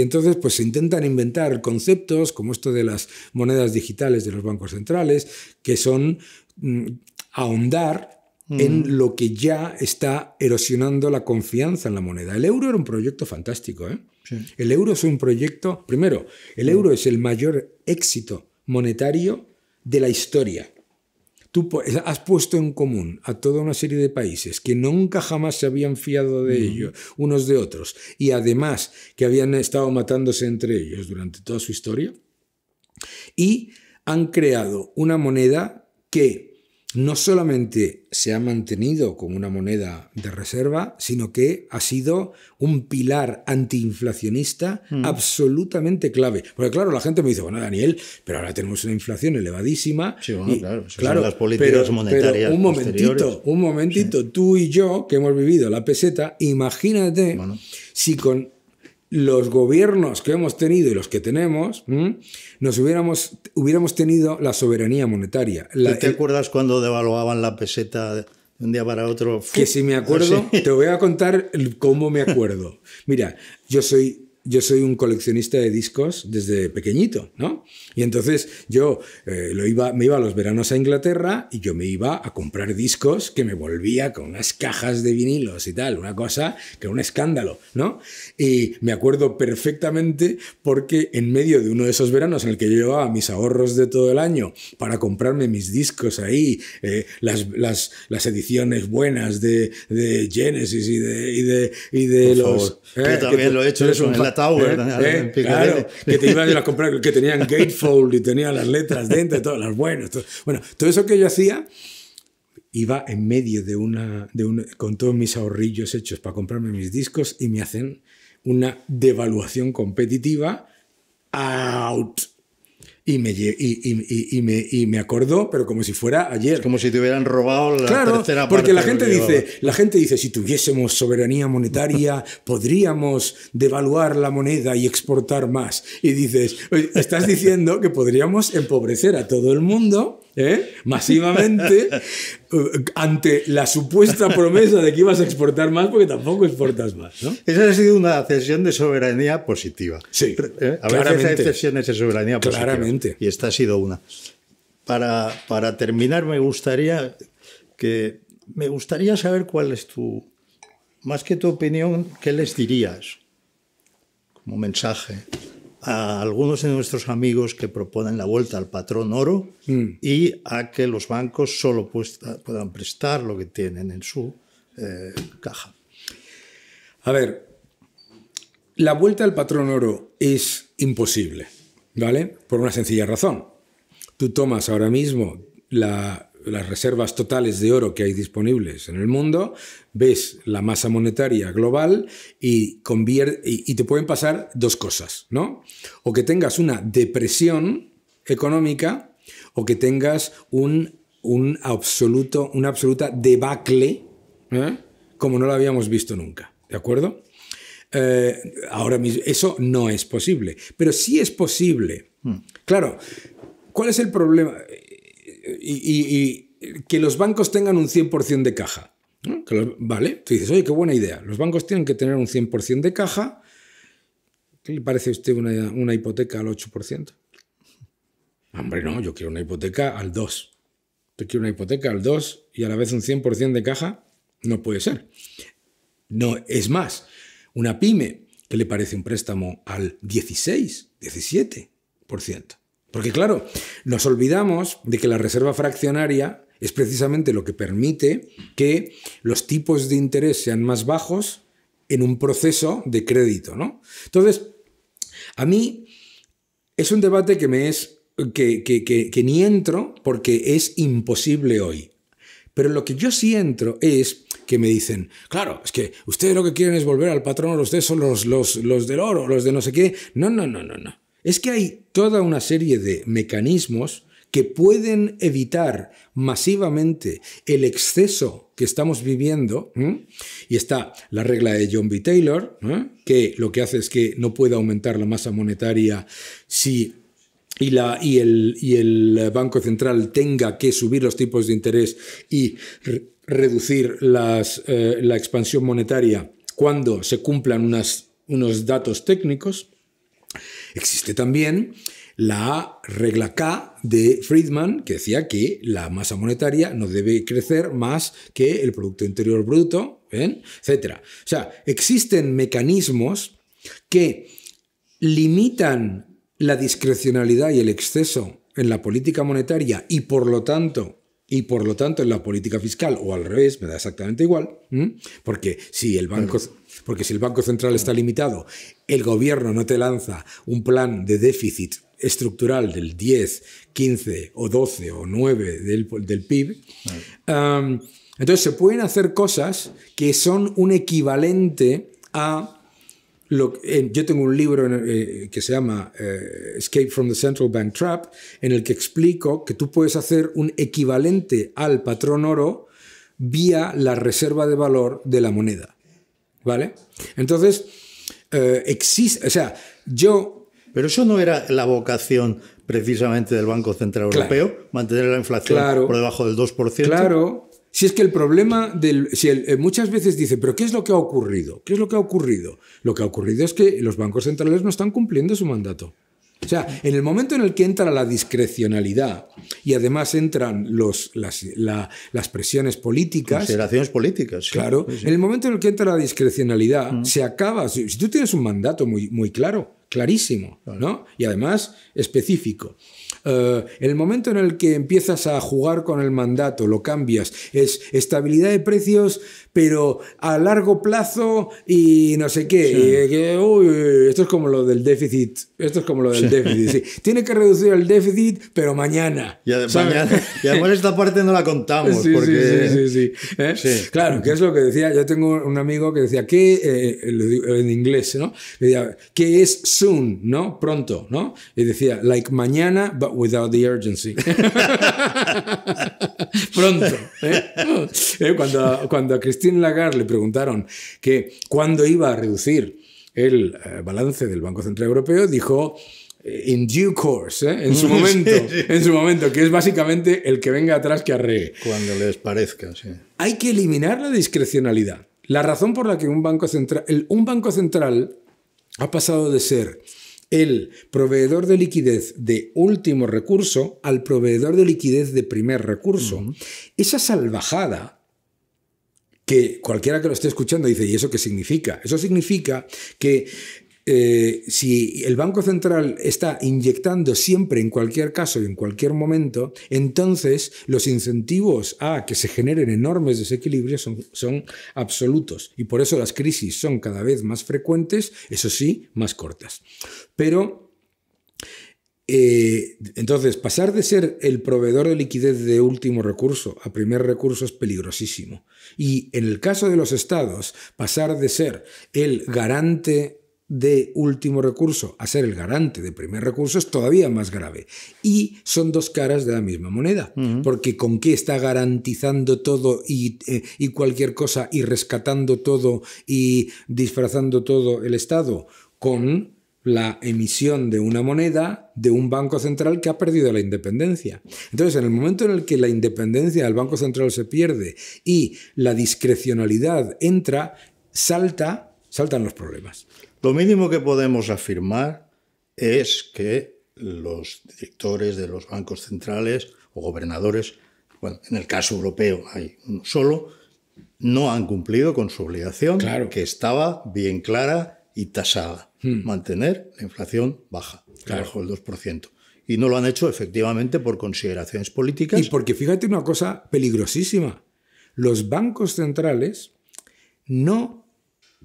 entonces pues se intentan inventar conceptos como esto de las monedas digitales de los bancos centrales, que son mm, ahondar en lo que ya está erosionando la confianza en la moneda. El euro era un proyecto fantástico. ¿eh? El euro es un proyecto, primero, el euro es el mayor éxito monetario de la historia. Tú has puesto en común a toda una serie de países que nunca jamás se habían fiado de ellos, unos de otros, y además que habían estado matándose entre ellos durante toda su historia, y han creado una moneda que no solamente se ha mantenido como una moneda de reserva, sino que ha sido un pilar antiinflacionista mm. absolutamente clave. Porque claro, la gente me dice, bueno, Daniel, pero ahora tenemos una inflación elevadísima. Sí, bueno, claro, las políticas pero, monetarias. un momentito, un momentito, tú y yo que hemos vivido la peseta, imagínate si con los gobiernos que hemos tenido y los que tenemos, nos hubiéramos, hubiéramos tenido la soberanía monetaria. ¿Te, acuerdas cuando devaluaban la peseta de un día para otro? Que si me acuerdo, te voy a contar cómo me acuerdo. [laughs] Mira, yo soy yo soy un coleccionista de discos desde pequeñito, ¿no? Y entonces yo eh, lo iba, me iba a los veranos a Inglaterra y yo me iba a comprar discos que me volvía con unas cajas de vinilos y tal, una cosa que era un escándalo, ¿no? Y me acuerdo perfectamente porque en medio de uno de esos veranos en el que yo llevaba mis ahorros de todo el año para comprarme mis discos ahí, eh, las, las, las, ediciones buenas de, de Genesis y de, y de, y de los... que eh, también lo he hecho, es un ¿Eh? ¿Eh? que te iban a comprar, que tenían gatefold y tenían las letras dentro, todas las buenas. Todo, bueno, todo eso que yo hacía iba en medio de una, de una, con todos mis ahorrillos hechos para comprarme mis discos y me hacen una devaluación competitiva out y me, y, y, me, y me acordó, pero como si fuera ayer. Es como si te hubieran robado la tercera parte Porque la gente, dice, la gente dice, si tuviésemos soberanía monetaria, [laughs] podríamos devaluar la moneda y exportar más. Y dices, estás diciendo que podríamos empobrecer a todo el mundo ¿Eh? masivamente [laughs] eh, ante la supuesta promesa de que ibas a exportar más porque tampoco exportas más. Esa ha sido una cesión de soberanía positiva. ¿eh? A hay cesiones de soberanía positiva. Claramente. Y esta ha sido una. Para, para terminar, me gustaría que me gustaría saber cuál es tu, más que tu opinión, ¿qué les dirías como mensaje? a algunos de nuestros amigos que proponen la vuelta al patrón oro mm. y a que los bancos solo pues, ah, puedan prestar lo que tienen en su eh, caja. A ver, la vuelta al patrón oro es imposible, ¿vale? Por una sencilla razón. Tú tomas ahora mismo la, las reservas totales de oro que hay disponibles en el mundo, ves la masa monetaria global y, y, te pueden pasar dos cosas, ¿no? O que tengas una depresión económica o que tengas un, un absoluto, una absoluta debacle, ¿eh? como no lo habíamos visto nunca, ¿de acuerdo? Eh, ahora mismo, eso no es posible, pero sí es posible. Hmm. Claro, ¿cuál es el problema? y, que los bancos tengan un 100% de caja. vale, tú dices, oye, qué buena idea. Los bancos tienen que tener un 100% de caja. ¿Qué le parece a usted una, hipoteca al 8%? Hombre, no, yo quiero una hipoteca al 2. Yo quiero una hipoteca al 2 y a la vez un 100% de caja. No puede ser. No, es más, una pyme que le parece un préstamo al 16, 17%. Porque claro, nos olvidamos de que la reserva fraccionaria es precisamente lo que permite que los tipos de interés sean más bajos en un proceso de crédito, ¿no? Entonces, a mí es un debate que me es que, ni entro porque es imposible hoy. Pero lo que yo sí entro es que me dicen, claro, es que ustedes lo que quieren es volver al patrón, los de eso los, los, los del oro, los de no sé qué. No, no, no, no, no es que hay toda una serie de mecanismos que pueden evitar masivamente el exceso que estamos viviendo. Y está la regla de John B. Taylor, que lo que hace es que no pueda aumentar la masa monetaria si y, la, y, el, y el Banco Central tenga que subir los tipos de interés y reducir eh, la expansión monetaria cuando se cumplan unos datos técnicos. Existe también la regla K de Friedman, que decía que la masa monetaria no debe crecer más que el Producto Interior Bruto, etcétera. etc. O sea, existen mecanismos que limitan la discrecionalidad y el exceso en la política monetaria y por lo tanto y por lo tanto en la política fiscal o al revés, me da exactamente igual, porque si el banco... Porque si el Banco Central está limitado, el gobierno no te lanza un plan de déficit estructural del 10, 15 o 12 o 9 del, PIB, entonces se pueden hacer cosas que son un equivalente a... Lo, yo tengo un libro eh, que se llama eh, Escape from the Central Bank Trap, en el que explico que tú puedes hacer un equivalente al patrón oro vía la reserva de valor de la moneda. ¿Vale? Entonces, eh, existe, o sea, yo... Pero eso no era la vocación precisamente del Banco Central Europeo, mantener la inflación por debajo del 2%. Claro, si es que el problema del. Si eh, muchas veces dice, ¿pero qué es lo que ha ocurrido? ¿Qué es lo que ha ocurrido? Lo que ha ocurrido es que los bancos centrales no están cumpliendo su mandato. O sea, en el momento en el que entra la discrecionalidad y además entran las, presiones políticas. Consideraciones políticas. claro. En el momento en el que entra la discrecionalidad, mm. se acaba. Si, tú tienes un mandato muy, muy claro, clarísimo, ¿no? Y además específico. en eh, el momento en el que empiezas a jugar con el mandato, lo cambias, es estabilidad de precios pero a largo plazo y no sé qué. esto es como lo del déficit. Esto es como lo del déficit. [laughs] Tiene que reducir el déficit, pero mañana. Y, además, esta parte no la contamos. [laughs] sí, sí, ¿Eh? sí, Claro, que es lo que decía. Yo tengo un amigo que decía, que eh, en inglés, ¿no? Decía, ¿qué es soon? ¿No? Pronto, ¿no? Y decía, like mañana, but without the urgency. [laughs] pronto. ¿eh? Cuando, cuando Cristina Christine Lagarde le preguntaron que cuando iba a reducir el eh, balance del Banco Central Europeo, dijo eh, in due course, ¿eh? en su [laughs] momento, en su momento, que es básicamente el que venga atrás que arree. Cuando les parezca, Hay que eliminar la discrecionalidad. La razón por la que un banco central, un banco central ha pasado de ser el proveedor de liquidez de último recurso al proveedor de liquidez de primer recurso. Esa salvajada que cualquiera que lo esté escuchando dice, ¿y eso qué significa? Eso significa que eh, si el Banco Central está inyectando siempre, en cualquier caso y en cualquier momento, entonces los incentivos a que se generen enormes desequilibrios son, son absolutos. Y por eso las crisis son cada vez más frecuentes, eso sí, más cortas. Pero eh, entonces, pasar de ser el proveedor de liquidez de último recurso a primer recurso es peligrosísimo. Y en el caso de los estados, pasar de ser el garante de último recurso a ser el garante de primer recurso es todavía más grave. Y son dos caras de la misma moneda, porque con qué está garantizando todo y, eh, y, cualquier cosa y rescatando todo y disfrazando todo el Estado, con la emisión de una moneda de un banco central que ha perdido la independencia. Entonces, en el momento en el que la independencia del Banco Central se pierde y la discrecionalidad entra, salta, saltan los problemas. Lo mínimo que podemos afirmar es que los directores de los bancos centrales o gobernadores, bueno, en el caso europeo hay uno solo, no han cumplido con su obligación, que estaba bien clara y tasada. Hmm. mantener la inflación baja, bajo el 2%. Y no lo han hecho efectivamente por consideraciones políticas. Y porque fíjate una cosa peligrosísima. Los bancos centrales no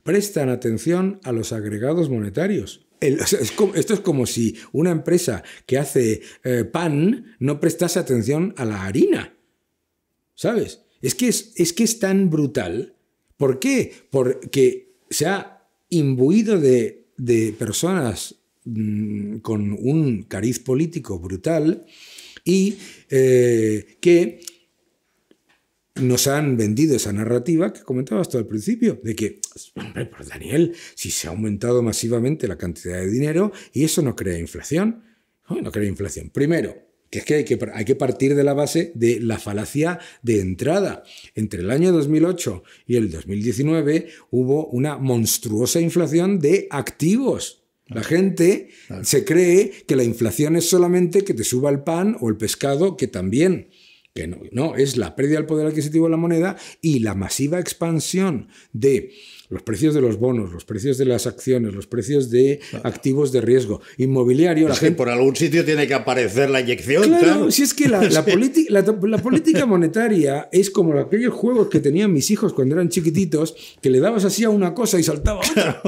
prestan atención a los agregados monetarios. esto es como si una empresa que hace eh, pan no prestase atención a la harina. ¿Sabes? Es que es que es tan brutal. ¿Por qué? Porque se ha imbuido de de personas mm, con un cariz político brutal y eh, que nos han vendido esa narrativa que comentaba hasta el principio, de que, hombre, pues, Daniel, si se ha aumentado masivamente la cantidad de dinero y eso no crea inflación, no crea inflación. Primero, que es que hay, que hay que partir de la base de la falacia de entrada. Entre el año 2008 y el 2019 hubo una monstruosa inflación de activos. La gente se cree que la inflación es solamente que te suba el pan o el pescado, que también. Que no, no, es la pérdida del poder adquisitivo de la moneda y la masiva expansión de los precios de los bonos, los precios de las acciones, los precios de activos de riesgo, inmobiliario. la gente... por algún sitio tiene que aparecer la inyección. Claro, si es que [laughs] la, política monetaria es como aquellos juegos que tenían mis hijos cuando eran chiquititos, que le dabas así a una cosa y saltaba otra.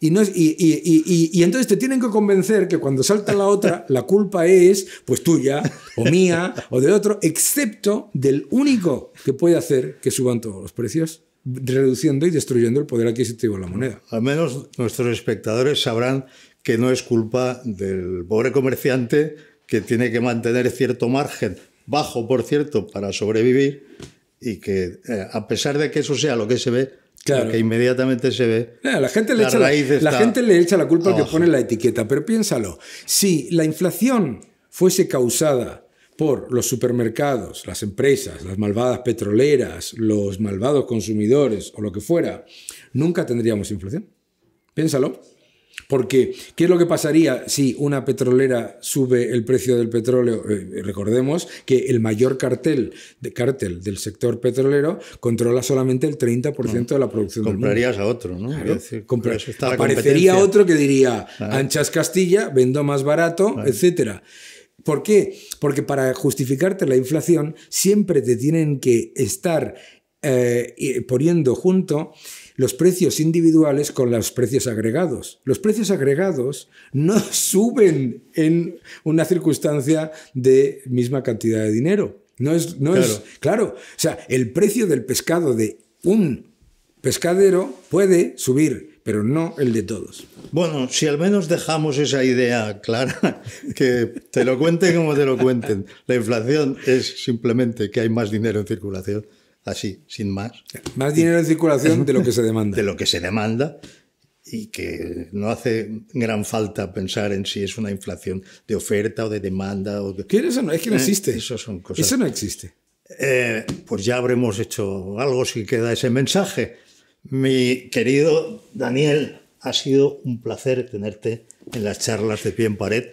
Y, no y, y, entonces te tienen que convencer que cuando salta la otra, la culpa es pues tuya o mía o de otro, excepto del único que puede hacer que suban todos los precios, reduciendo y destruyendo el poder adquisitivo de la moneda. Al menos nuestros espectadores sabrán que no es culpa del pobre comerciante que tiene que mantener cierto margen, bajo por cierto, para sobrevivir y que eh, a pesar de que eso sea lo que se ve, Claro. Que inmediatamente se ve. Eh, la, gente le echa la, gente le echa la, culpa que pone la etiqueta, pero piénsalo. Si la inflación fuese causada por los supermercados, las empresas, las malvadas petroleras, los malvados consumidores o lo que fuera, nunca tendríamos inflación. Piénsalo. Porque, ¿qué es lo que pasaría si una petrolera sube el precio del petróleo? Eh, recordemos que el mayor cartel, de, cartel del sector petrolero controla solamente el 30% de la producción del Comprarías a otro, ¿no? Pues, otro que diría, anchas Castilla, vendo más barato, etcétera. etc. ¿Por qué? Porque para justificarte la inflación siempre te tienen que estar eh, poniendo junto los precios individuales con los precios agregados. Los precios agregados no [laughs] suben en una circunstancia de misma cantidad de dinero. No es, claro. es claro. O sea, el precio del pescado de un pescadero puede subir, pero no el de todos. Bueno, si al menos dejamos esa idea clara, [laughs] que te lo cuenten como te lo cuenten, la inflación es simplemente que hay más dinero en circulación, así, sin más. Más dinero en circulación de lo que se demanda. [laughs] De lo que se demanda y que no hace gran falta pensar en si es una inflación de oferta o de demanda. O eso Es que no eh, existe. eso no existe. Eh, pues ya habremos hecho algo si queda ese mensaje. Mi querido Daniel, ha sido un placer tenerte en las charlas de pie en pared.